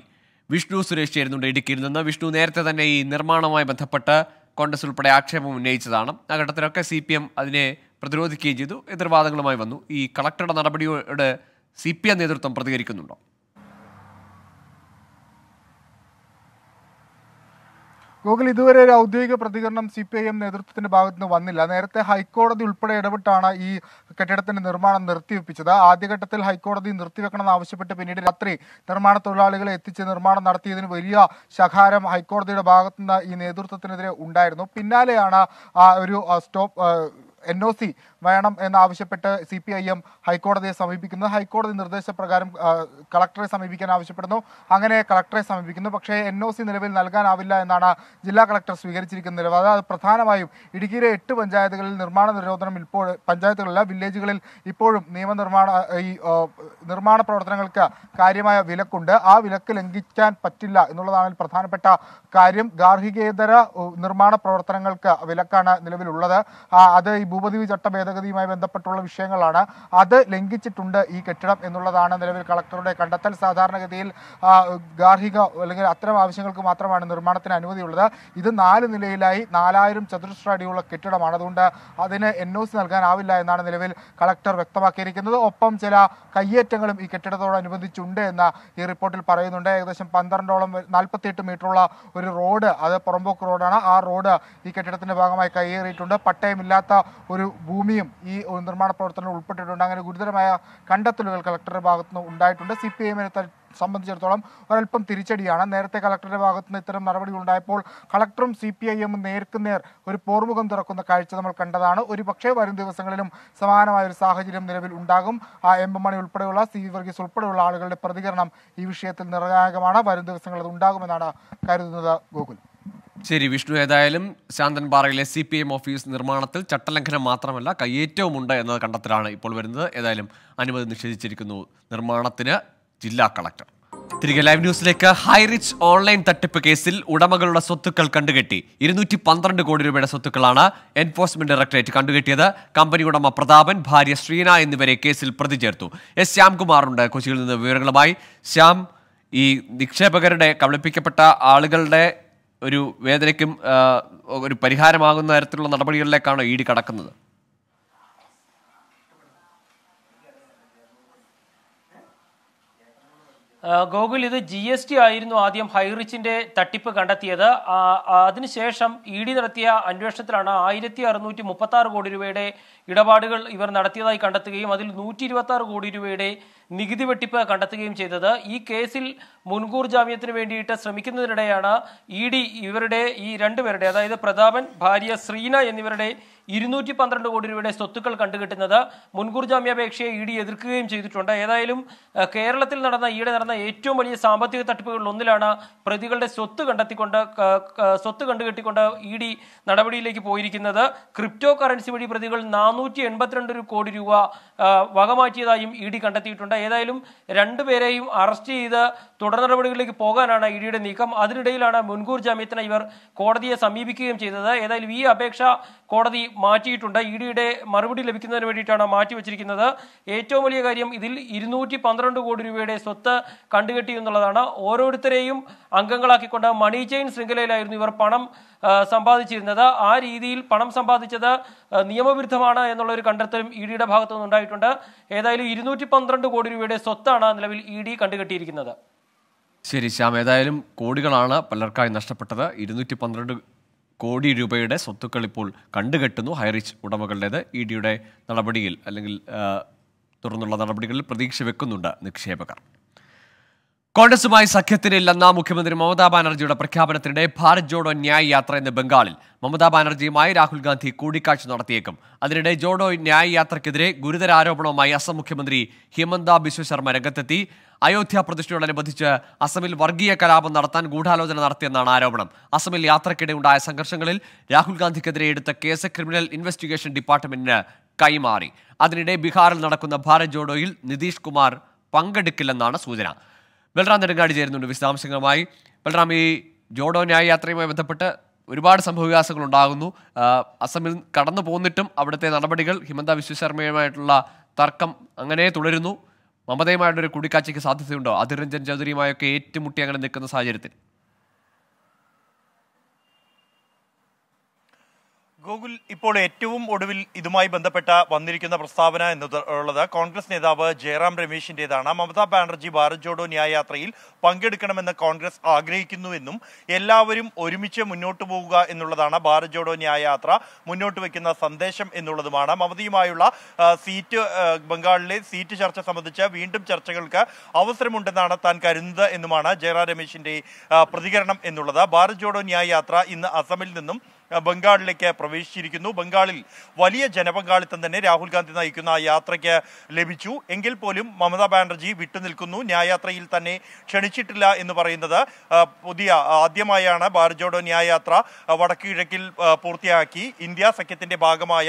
വിഷ്ണു സുരേഷ് ചേരുന്നുണ്ട് ഇടുക്കിയിൽ നിന്ന് വിഷ്ണു നേരത്തെ തന്നെ ഈ നിർമ്മാണവുമായി ബന്ധപ്പെട്ട് കോൺഗ്രസ് ഉൾപ്പെടെ ആക്ഷേപം ഉന്നയിച്ചതാണ് ആ ഘട്ടത്തിലൊക്കെ സി പി എം അതിനെ പ്രതിരോധിക്കുകയും ചെയ്തു എതിർവാദങ്ങളുമായി വന്നു ഈ കളക്ടറുടെ നടപടിയോട് സി പി എം നേതൃത്വം പ്രതികരിക്കുന്നുണ്ടോ ഗോകുൽ ഇതുവരെ ഒരു ഔദ്യോഗിക പ്രതികരണം സി പി ഐ എം നേതൃത്വത്തിന്റെ ഭാഗത്തുനിന്ന് വന്നില്ല നേരത്തെ ഹൈക്കോടതി ഉൾപ്പെടെ ഇടപെട്ടാണ് ഈ കെട്ടിടത്തിന്റെ നിർമ്മാണം നിർത്തിവെപ്പിച്ചത് ആദ്യഘട്ടത്തിൽ ഹൈക്കോടതി നിർത്തിവെക്കണമെന്ന് ആവശ്യപ്പെട്ട് പിന്നീട് രാത്രി നിർമ്മാണ തൊഴിലാളികളെ എത്തിച്ച് നിർമ്മാണം നടത്തിയതിന് വലിയ ശകാരം ഹൈക്കോടതിയുടെ ഭാഗത്തുനിന്ന് ഈ നേതൃത്വത്തിനെതിരെ ഉണ്ടായിരുന്നു പിന്നാലെയാണ് ഒരു സ്റ്റോപ്പ് എൻ ഒ സി വേണം എന്നാവശ്യപ്പെട്ട് സി പി ഐ എം ഹൈക്കോടതിയെ സമീപിക്കുന്നത് ഹൈക്കോടതി നിർദ്ദേശപ്രകാരം കളക്ടറെ സമീപിക്കാൻ ആവശ്യപ്പെടുന്നു അങ്ങനെ കളക്ടറെ സമീപിക്കുന്നു പക്ഷേ എൻ ഒ സി നിലവിൽ നൽകാനാവില്ല എന്നാണ് ജില്ലാ കളക്ടർ സ്വീകരിച്ചിരിക്കുന്ന നിലപാട് അത് പ്രധാനമായും ഇടുക്കിയിലെ എട്ട് പഞ്ചായത്തുകളിൽ നിർമ്മാണ നിരോധനം ഇപ്പോൾ പഞ്ചായത്തുകളല്ല വില്ലേജുകളിൽ ഇപ്പോഴും നിയമനിർമ്മാണ ഈ നിർമ്മാണ പ്രവർത്തനങ്ങൾക്ക് കാര്യമായ വിലക്കുണ്ട് ആ വിലക്ക് ലംഘിക്കാൻ പറ്റില്ല എന്നുള്ളതാണ് പ്രധാനപ്പെട്ട കാര്യം ഗാർഹികേതര നിർമ്മാണ പ്രവർത്തനങ്ങൾക്ക് വിലക്കാണ് നിലവിലുള്ളത് അത് ഈ ഭൂപതിവി ചട്ടഭേദ ഭേദഗതിയുമായി ബന്ധപ്പെട്ടുള്ള വിഷയങ്ങളാണ് അത് ലംഘിച്ചിട്ടുണ്ട് ഈ കെട്ടിടം എന്നുള്ളതാണ് നിലവിൽ കളക്ടറുടെ കണ്ടെത്തൽ സാധാരണഗതിയിൽ ഗാർഹിക അല്ലെങ്കിൽ അത്തരം ആവശ്യങ്ങൾക്ക് മാത്രമാണ് നിർമ്മാണത്തിന് അനുമതിയുള്ളത് ഇത് നാല് നിലയിലായി നാലായിരം ചതുരശ്ര അടിയുള്ള കെട്ടിടമാണ് അതുകൊണ്ട് അതിന് എൻ ഒ സി നൽകാനാവില്ല എന്നാണ് നിലവിൽ കളക്ടർ വ്യക്തമാക്കിയിരിക്കുന്നത് ഒപ്പം ചില കയ്യേറ്റങ്ങളും ഈ കെട്ടിടത്തോടനുബന്ധിച്ചുണ്ട് എന്ന ഈ റിപ്പോർട്ടിൽ പറയുന്നുണ്ട് ഏകദേശം പന്ത്രണ്ടോളം നാൽപ്പത്തിയെട്ട് മീറ്ററുള്ള ഒരു റോഡ് അത് പുറമ്പോക്ക് റോഡാണ് ആ റോഡ് ഈ കെട്ടിടത്തിന്റെ ഭാഗമായി കയ്യേറിയിട്ടുണ്ട് പട്ടയമില്ലാത്ത ഒരു ഭൂമി ഇനിയും ഈ നിർമ്മാണ പ്രവർത്തനങ്ങൾ ഉൾപ്പെട്ടിട്ടുണ്ട് അങ്ങനെ ഗുരുതരമായ കണ്ടെത്തലുകൾ കളക്ടറുടെ ഭാഗത്തുനിന്ന് ഉണ്ടായിട്ടുണ്ട് സി പി ഐഎമ്മിനെ സംബന്ധിച്ചിടത്തോളം ഒരല്പം തിരിച്ചടിയാണ് നേരത്തെ കളക്ടറുടെ ഭാഗത്തു നിന്ന് ഇത്തരം നടപടികൾ ഉണ്ടായപ്പോൾ കളക്ടറും സി പി ഐ എമ്മും നേർക്കുനേർ ഒരു പോർമുഖം തുറക്കുന്ന കാഴ്ച നമ്മൾ കണ്ടതാണ് ഒരു പക്ഷേ വരും ദിവസങ്ങളിലും സമാനമായ ഒരു സാഹചര്യം നിലവിൽ ഉണ്ടാകും ആ എം എം മണി ഉൾപ്പെടെയുള്ള സി വർഗീസ് ഉൾപ്പെടെയുള്ള ആളുകളുടെ പ്രതികരണം ഈ വിഷയത്തിൽ നിർണായകമാണ് വരും ദിവസങ്ങളിൽ ഉണ്ടാകുമെന്നാണ് കരുതുന്നത് ഗോകുൽ ശരി വിഷ്ണു ഏതായാലും ശാന്തൻപാറയിലെ സി പി എം ഓഫീസ് നിർമ്മാണത്തിൽ ചട്ടലംഘനം മാത്രമല്ല ഉണ്ട് എന്ന കണ്ടെത്തലാണ് ഇപ്പോൾ വരുന്നത് ഏതായാലും അനുമതി നിഷേധിച്ചിരിക്കുന്നു നിർമ്മാണത്തിന് ജില്ലാ കളക്ടർ തിരികെ ലൈവ് ന്യൂസിലേക്ക് ഹൈറിച്ച് ഓൺലൈൻ തട്ടിപ്പ് കേസിൽ ഉടമകളുടെ സ്വത്തുക്കൾ കണ്ടുകെട്ടി ഇരുന്നൂറ്റി പന്ത്രണ്ട് കോടി രൂപയുടെ സ്വത്തുക്കളാണ് എൻഫോഴ്സ്മെന്റ് ഡയറക്ടറേറ്റ് കണ്ടുകെട്ടിയത് കമ്പനി ഉടമ പ്രതാപൻ ഭാര്യ ശ്രീന എന്നിവരെ കേസിൽ പ്രതി ചേർത്തു എസ് ശ്യാംകുമാറുണ്ട് കൊച്ചിയിൽ നിന്ന് വിവരങ്ങളുമായി ശ്യാം ഈ നിക്ഷേപകരുടെ കബളിപ്പിക്കപ്പെട്ട ആളുകളുടെ ഒരു വേദനയ്ക്കും ഒരു പരിഹാരമാകുന്ന തരത്തിലുള്ള നടപടികളിലേക്കാണോ ഇ ഡി കടക്കുന്നത് ഗോകുൽ ഇത് ജി എസ് ടി ആയിരുന്നു ആദ്യം ഹൈറിച്ചിന്റെ തട്ടിപ്പ് കണ്ടെത്തിയത് അതിനുശേഷം ഇ ഡി നടത്തിയ അന്വേഷണത്തിലാണ് ആയിരത്തി അറുന്നൂറ്റി മുപ്പത്തി ആറ് കോടി രൂപയുടെ ഇടപാടുകൾ ഇവർ നടത്തിയതായി കണ്ടെത്തുകയും അതിൽ നൂറ്റി ഇരുപത്തി ആറ് കോടി രൂപയുടെ നികുതി വെട്ടിപ്പ് കണ്ടെത്തുകയും ചെയ്തത് ഈ കേസിൽ മുൻകൂർ ജാമ്യത്തിന് വേണ്ടിയിട്ട് ശ്രമിക്കുന്നതിനിടെയാണ് ഇ ഡി ഇവരുടെ ഈ രണ്ടുപേരുടെ അതായത് പ്രതാപൻ ഭാര്യ ശ്രീന എന്നിവരുടെ ഇരുന്നൂറ്റി പന്ത്രണ്ട് കോടി രൂപയുടെ സ്വത്തുക്കൾ കണ്ടുകിട്ടുന്നത് മുൻകൂർ ജാമ്യാപേക്ഷയെ ഇ ഡി എതിർക്കുകയും ചെയ്തിട്ടുണ്ട് ഏതായാലും കേരളത്തിൽ നടന്ന ഈയിടെ നടന്ന ഏറ്റവും വലിയ സാമ്പത്തിക തട്ടിപ്പുകളിൽ ഒന്നിലാണ് പ്രതികളുടെ സ്വത്ത് കണ്ടെത്തിക്കൊണ്ട് സ്വത്ത് കണ്ടുകെട്ടിക്കൊണ്ട് ഇ ഡി നടപടിയിലേക്ക് പോയിരിക്കുന്നത് ക്രിപ്റ്റോ കറൻസി വഴി പ്രതികൾ നാനൂറ്റി എൺപത്തിരണ്ട് കോടി രൂപ വകമാറ്റിയതായും ഇ ഡി കണ്ടെത്തിയിട്ടുണ്ട് ഏതായാലും രണ്ടുപേരെയും അറസ്റ്റ് ചെയ്ത് തുടർ നടപടികളിലേക്ക് പോകാനാണ് ഇഡിയുടെ നീക്കം അതിനിടയിലാണ് മുൻകൂർ ജാമ്യത്തിന് ഇവർ കോടതിയെ സമീപിക്കുകയും ചെയ്തത് ഏതായാലും ഈ അപേക്ഷ കോടതി മാറ്റിയിട്ടുണ്ട് ഇഡിയുടെ മറുപടി ലഭിക്കുന്നതിന് വേണ്ടിയിട്ടാണ് മാറ്റിവെച്ചിരിക്കുന്നത് ഏറ്റവും വലിയ കാര്യം ഇതിൽ ഇരുന്നൂറ്റി പന്ത്രണ്ട് കോടി രൂപയുടെ സ്വത്ത് കണ്ടുകെട്ടി എന്നുള്ളതാണ് ഓരോരുത്തരെയും അംഗങ്ങളാക്കിക്കൊണ്ട് മണി ചെയിൻ ശൃംഖലയിലായിരുന്നു ഇവർ പണം സമ്പാദിച്ചിരുന്നത് ആ രീതിയിൽ പണം സമ്പാദിച്ചത് നിയമവിരുദ്ധമാണ് എന്നുള്ള ഒരു കണ്ടെത്തലും ഇ ഡിയുടെ ഭാഗത്തു ഏതായാലും ഇരുന്നൂറ്റി പന്ത്രണ്ട് കോടി കോടി രൂപയുടെ സ്വത്താണ് നിലവിൽ ഇ ഡി കണ്ടുകെട്ടിയിരിക്കുന്നത് ശരി ശ്യാം ഏതായാലും കോടികളാണ് പലർക്കായി നഷ്ടപ്പെട്ടത് ഇരുന്നൂറ്റി പന്ത്രണ്ട് കോടി രൂപയുടെ സ്വത്തുക്കൾ ഇപ്പോൾ കണ്ടുകെട്ടുന്നു ഹൈറിച്ച് ഉടമകളുടേത് ഇ ഡിയുടെ നടപടിയിൽ അല്ലെങ്കിൽ തുടർന്നുള്ള നടപടികളിൽ പ്രതീക്ഷ വെക്കുന്നുണ്ട് നിക്ഷേപകർ കോൺഗ്രസുമായി സഖ്യത്തിനില്ലെന്ന മുഖ്യമന്ത്രി മമതാ ബാനർജിയുടെ പ്രഖ്യാപനത്തിനിടെ ഭാരത് ജോഡോ ന്യായ് യാത്ര ഇന്ന് ബംഗാളിൽ മമതാ ബാനർജിയുമായി രാഹുൽ ഗാന്ധി കൂടിക്കാഴ്ച നടത്തിയേക്കും അതിനിടെ ജോഡോ ന്യായ് യാത്രയ്ക്കെതിരെ ഗുരുതര ആരോപണവുമായി അസം മുഖ്യമന്ത്രി ഹിമന്ത ബിശ്വ ശർമ്മ രംഗത്തെത്തി അയോധ്യ പ്രതിഷ്ഠയോടനുബന്ധിച്ച് അസമിൽ വർഗീയ കലാപം നടത്താൻ ഗൂഢാലോചന നടത്തിയെന്നാണ് ആരോപണം അസമിൽ യാത്രക്കിടെ ഉണ്ടായ സംഘർഷങ്ങളിൽ രാഹുൽ ഗാന്ധിക്കെതിരെ എടുത്ത കേസ് ക്രിമിനൽ ഇൻവെസ്റ്റിഗേഷൻ ഡിപ്പാർട്ട്മെന്റിന് കൈമാറി അതിനിടെ ബീഹാറിൽ നടക്കുന്ന ഭാരത് ജോഡോയിൽ നിതീഷ് കുമാർ പങ്കെടുക്കില്ലെന്നാണ് സൂചന ബൽറാം നെടുങ്കാടി ചേരുന്നുണ്ട് വിശദാംശങ്ങളുമായി ബൽറാം ഈ ജോഡോ ന്യായ യാത്രയുമായി ബന്ധപ്പെട്ട് ഒരുപാട് സംഭവവികാസങ്ങൾ ഉണ്ടാകുന്നു അസമിൽ കടന്നു പോന്നിട്ടും അവിടുത്തെ നടപടികൾ ഹിമന്ത വിശ്വശർമ്മയുമായിട്ടുള്ള തർക്കം അങ്ങനെ തുടരുന്നു മമതയുമായിട്ടൊരു കൂടിക്കാഴ്ചയ്ക്ക് സാധ്യതയുണ്ടോ അതിർ ചൗധരിയുമായൊക്കെ ഏറ്റുമുട്ടി അങ്ങനെ നിൽക്കുന്ന സാഹചര്യത്തിൽ ഗോകുൽ ഇപ്പോൾ ഏറ്റവും ഒടുവിൽ ഇതുമായി ബന്ധപ്പെട്ട വന്നിരിക്കുന്ന പ്രസ്താവന എന്നുള്ളത് കോൺഗ്രസ് നേതാവ് ജയറാം രമേശിൻ്റെതാണ് മമതാ ബാനർജി ഭാരത് ജോഡോ ന്യായയാത്രയിൽ പങ്കെടുക്കണമെന്ന് കോൺഗ്രസ് ആഗ്രഹിക്കുന്നുവെന്നും എല്ലാവരും ഒരുമിച്ച് മുന്നോട്ട് പോവുക എന്നുള്ളതാണ് ഭാരത് ജോഡോ ന്യായയാത്ര മുന്നോട്ട് വയ്ക്കുന്ന സന്ദേശം എന്നുള്ളതുമാണ് മമതയുമായുള്ള സീറ്റ് ബംഗാളിലെ സീറ്റ് ചർച്ച സംബന്ധിച്ച് വീണ്ടും ചർച്ചകൾക്ക് അവസരമുണ്ടെന്നാണ് താൻ കരുതുന്നത് എന്നുമാണ് ജയറാം രമേശിൻ്റെ പ്രതികരണം എന്നുള്ളത് ഭാരത് ജോഡോ ന്യായയാത്ര ഇന്ന് അസമിൽ നിന്നും ബംഗാളിലേക്ക് പ്രവേശിച്ചിരിക്കുന്നു ബംഗാളിൽ വലിയ ജനപങ്കാളിത്തം തന്നെ രാഹുൽ ഗാന്ധി നയിക്കുന്ന യാത്രയ്ക്ക് ലഭിച്ചു എങ്കിൽ പോലും മമതാ ബാനർജി വിട്ടുനിൽക്കുന്നു ന്യായയാത്രയിൽ തന്നെ ക്ഷണിച്ചിട്ടില്ല എന്ന് പറയുന്നത് പുതിയ ആദ്യമായാണ് ഭാരത് ജോഡോ ന്യായയാത്ര വടക്കു കിഴക്കിൽ പൂർത്തിയാക്കി ഇന്ത്യ സഖ്യത്തിന്റെ ഭാഗമായ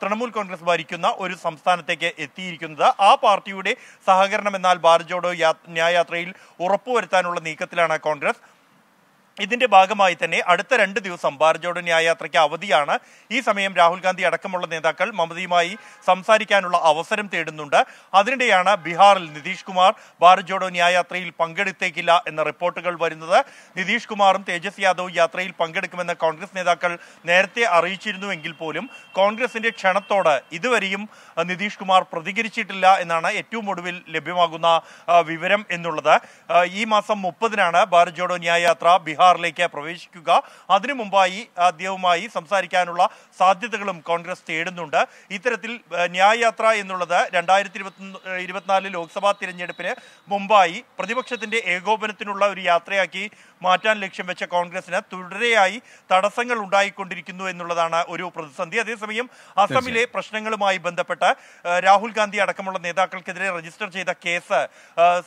തൃണമൂൽ കോൺഗ്രസ് ഭരിക്കുന്ന ഒരു സംസ്ഥാനത്തേക്ക് എത്തിയിരിക്കുന്നത് ആ പാർട്ടിയുടെ സഹകരണം എന്നാൽ ഭാരത് ജോഡോ ന്യായയാത്രയിൽ ഉറപ്പുവരുത്താനുള്ള നീക്കത്തിലാണ് കോൺഗ്രസ് ഇതിന്റെ ഭാഗമായി തന്നെ അടുത്ത രണ്ട് ദിവസം ഭാരത് ജോഡോ ന്യായയാത്രയ്ക്ക് അവധിയാണ് ഈ സമയം രാഹുൽ ഗാന്ധി അടക്കമുള്ള നേതാക്കൾ മമതയുമായി സംസാരിക്കാനുള്ള അവസരം തേടുന്നുണ്ട് അതിനിടെയാണ് ബീഹാറിൽ നിതീഷ് കുമാർ ഭാരത് ജോഡോ ന്യായയാത്രയിൽ പങ്കെടുത്തേക്കില്ല എന്ന റിപ്പോർട്ടുകൾ വരുന്നത് നിതീഷ് കുമാറും തേജസ് യാദവും യാത്രയിൽ പങ്കെടുക്കുമെന്ന് കോൺഗ്രസ് നേതാക്കൾ നേരത്തെ അറിയിച്ചിരുന്നുവെങ്കിൽ പോലും കോൺഗ്രസിന്റെ ക്ഷണത്തോട് ഇതുവരെയും നിതീഷ് കുമാർ പ്രതികരിച്ചിട്ടില്ല എന്നാണ് ഏറ്റവും ഒടുവിൽ ലഭ്യമാകുന്ന വിവരം എന്നുള്ളത് ഈ മാസം മുപ്പതിനാണ് ഭാരത് ജോഡോ ന്യായയാത്ര ബീഹാർ സർക്കാരിലേക്ക് പ്രവേശിക്കുക അതിനു മുമ്പായി അദ്ദേഹവുമായി സംസാരിക്കാനുള്ള സാധ്യതകളും കോൺഗ്രസ് തേടുന്നുണ്ട് ഇത്തരത്തിൽ ന്യായയാത്ര എന്നുള്ളത് രണ്ടായിരത്തി ഇരുപത്തിനാല് ലോക്സഭാ തിരഞ്ഞെടുപ്പിന് മുമ്പായി പ്രതിപക്ഷത്തിന്റെ ഏകോപനത്തിനുള്ള ഒരു യാത്രയാക്കി മാറ്റാൻ ലക്ഷ്യം വെച്ച കോൺഗ്രസിന് തുടരെയായി തടസ്സങ്ങൾ ഉണ്ടായിക്കൊണ്ടിരിക്കുന്നു എന്നുള്ളതാണ് ഒരു പ്രതിസന്ധി അതേസമയം അസമിലെ പ്രശ്നങ്ങളുമായി ബന്ധപ്പെട്ട് രാഹുൽ ഗാന്ധി അടക്കമുള്ള നേതാക്കൾക്കെതിരെ രജിസ്റ്റർ ചെയ്ത കേസ്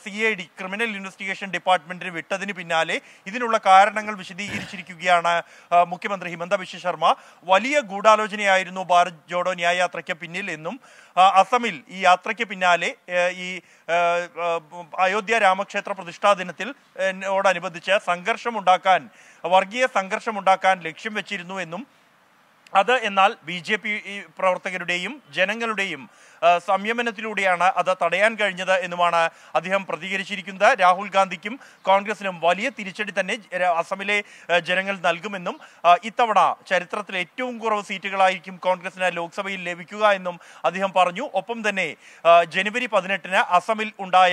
സി ക്രിമിനൽ ഇൻവെസ്റ്റിഗേഷൻ ഡിപ്പാർട്ട്മെന്റിന് വിട്ടതിന് പിന്നാലെ ഇതിനുള്ള കാരണം കാരണങ്ങൾ വിശദീകരിച്ചിരിക്കുകയാണ് മുഖ്യമന്ത്രി ഹിമന്ത ബിശ്വ ശർമ്മ വലിയ ഗൂഢാലോചനയായിരുന്നു ഭാരത് ജോഡോ ന്യായയാത്രയ്ക്ക് പിന്നിൽ എന്നും അസമിൽ ഈ യാത്രയ്ക്ക് പിന്നാലെ ഈ അയോധ്യ രാമക്ഷേത്ര പ്രതിഷ്ഠാ ദിനത്തിൽ ഓടനുബന്ധിച്ച് സംഘർഷമുണ്ടാക്കാൻ വർഗീയ സംഘർഷമുണ്ടാക്കാൻ ലക്ഷ്യം വെച്ചിരുന്നു എന്നും അത് എന്നാൽ ബി ജെ പി പ്രവർത്തകരുടെയും ജനങ്ങളുടെയും സംയമനത്തിലൂടെയാണ് അത് തടയാൻ കഴിഞ്ഞത് എന്നുമാണ് അദ്ദേഹം പ്രതികരിച്ചിരിക്കുന്നത് രാഹുൽ ഗാന്ധിക്കും കോൺഗ്രസിനും വലിയ തിരിച്ചടി തന്നെ അസമിലെ ജനങ്ങൾ നൽകുമെന്നും ഇത്തവണ ചരിത്രത്തിൽ ഏറ്റവും കുറവ് സീറ്റുകളായിരിക്കും കോൺഗ്രസിന് ലോക്സഭയിൽ ലഭിക്കുക എന്നും അദ്ദേഹം പറഞ്ഞു ഒപ്പം തന്നെ ജനുവരി പതിനെട്ടിന് അസമിൽ ഉണ്ടായ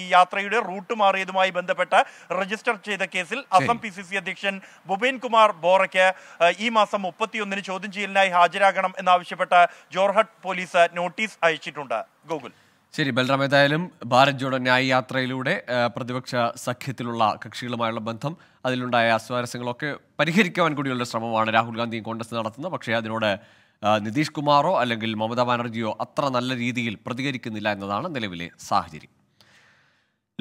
ഈ യാത്രയുടെ റൂട്ട് മാറിയതുമായി ബന്ധപ്പെട്ട് രജിസ്റ്റർ ചെയ്ത കേസിൽ അസം പി സി സി അധ്യക്ഷൻ ഭുപേൻ കുമാർ ബോറയ്ക്ക് ഈ മാസം മുപ്പത്തിയൊന്നിന് ചോദ്യം ചെയ്യലിനായി ഹാജരാകണം എന്നാവശ്യപ്പെട്ട് ജോർഹട്ട് പോലീസ് നോട്ടീസ് അയച്ചിട്ടുണ്ട് ഗോകുൽ ശരി ബൽറാം ഏതായാലും ഭാരത് ജോഡോ ന്യായ യാത്രയിലൂടെ പ്രതിപക്ഷ സഖ്യത്തിലുള്ള കക്ഷികളുമായുള്ള ബന്ധം അതിലുണ്ടായ അസ്വാരസ്യങ്ങളൊക്കെ പരിഹരിക്കാൻ കൂടിയുള്ള ശ്രമമാണ് രാഹുൽ ഗാന്ധിയും കോൺഗ്രസ് നടത്തുന്നത് പക്ഷേ അതിനോട് നിതീഷ് കുമാറോ അല്ലെങ്കിൽ മമതാ ബാനർജിയോ അത്ര നല്ല രീതിയിൽ പ്രതികരിക്കുന്നില്ല എന്നതാണ് നിലവിലെ സാഹചര്യം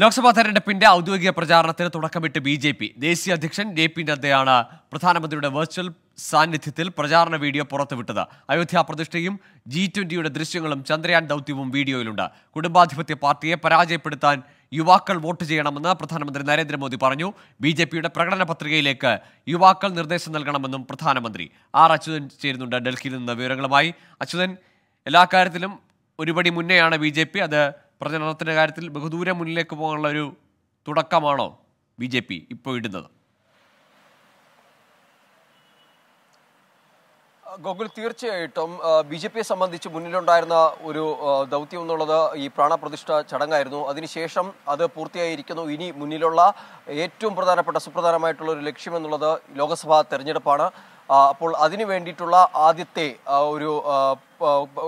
ലോക്സഭാ തെരഞ്ഞെടുപ്പിന്റെ ഔദ്യോഗിക പ്രചാരണത്തിന് തുടക്കമിട്ട് ബി ജെ പി ദേശീയ അധ്യക്ഷൻ ജെ പി നദ്ദയാണ് പ്രധാനമന്ത്രിയുടെ വെർച്വൽ സാന്നിധ്യത്തിൽ പ്രചാരണ വീഡിയോ പുറത്തുവിട്ടത് അയോധ്യ പ്രതിഷ്ഠയും ജി ട്വന്റിയുടെ ദൃശ്യങ്ങളും ചന്ദ്രയാൻ ദൗത്യവും വീഡിയോയിലുണ്ട് കുടുംബാധിപത്യ പാർട്ടിയെ പരാജയപ്പെടുത്താൻ യുവാക്കൾ വോട്ട് ചെയ്യണമെന്ന് പ്രധാനമന്ത്രി നരേന്ദ്രമോദി പറഞ്ഞു ബി ജെ പിയുടെ പ്രകടന പത്രികയിലേക്ക് യുവാക്കൾ നിർദ്ദേശം നൽകണമെന്നും പ്രധാനമന്ത്രി ആർ അച്യുതൻ ചേരുന്നുണ്ട് ഡൽഹിയിൽ നിന്ന് വിവരങ്ങളുമായി അച്യുതൻ എല്ലാ കാര്യത്തിലും ഒരുപടി മുന്നെയാണ് ബി ജെ പി അത് പ്രചരണത്തിൻ്റെ കാര്യത്തിൽ ബഹുദൂരം മുന്നിലേക്ക് പോകാനുള്ള ഒരു തുടക്കമാണോ ബി ജെ പി ഇപ്പോൾ ഇടുന്നത് ഗോകുൽ തീർച്ചയായിട്ടും ബി ജെ പിയെ സംബന്ധിച്ച് മുന്നിലുണ്ടായിരുന്ന ഒരു ദൗത്യം എന്നുള്ളത് ഈ പ്രാണപ്രതിഷ്ഠ ചടങ്ങായിരുന്നു അതിനുശേഷം അത് പൂർത്തിയായിരിക്കുന്നു ഇനി മുന്നിലുള്ള ഏറ്റവും പ്രധാനപ്പെട്ട സുപ്രധാനമായിട്ടുള്ള ഒരു ലക്ഷ്യം എന്നുള്ളത് ലോക്സഭാ തെരഞ്ഞെടുപ്പാണ് അപ്പോൾ അതിനു വേണ്ടിയിട്ടുള്ള ആദ്യത്തെ ഒരു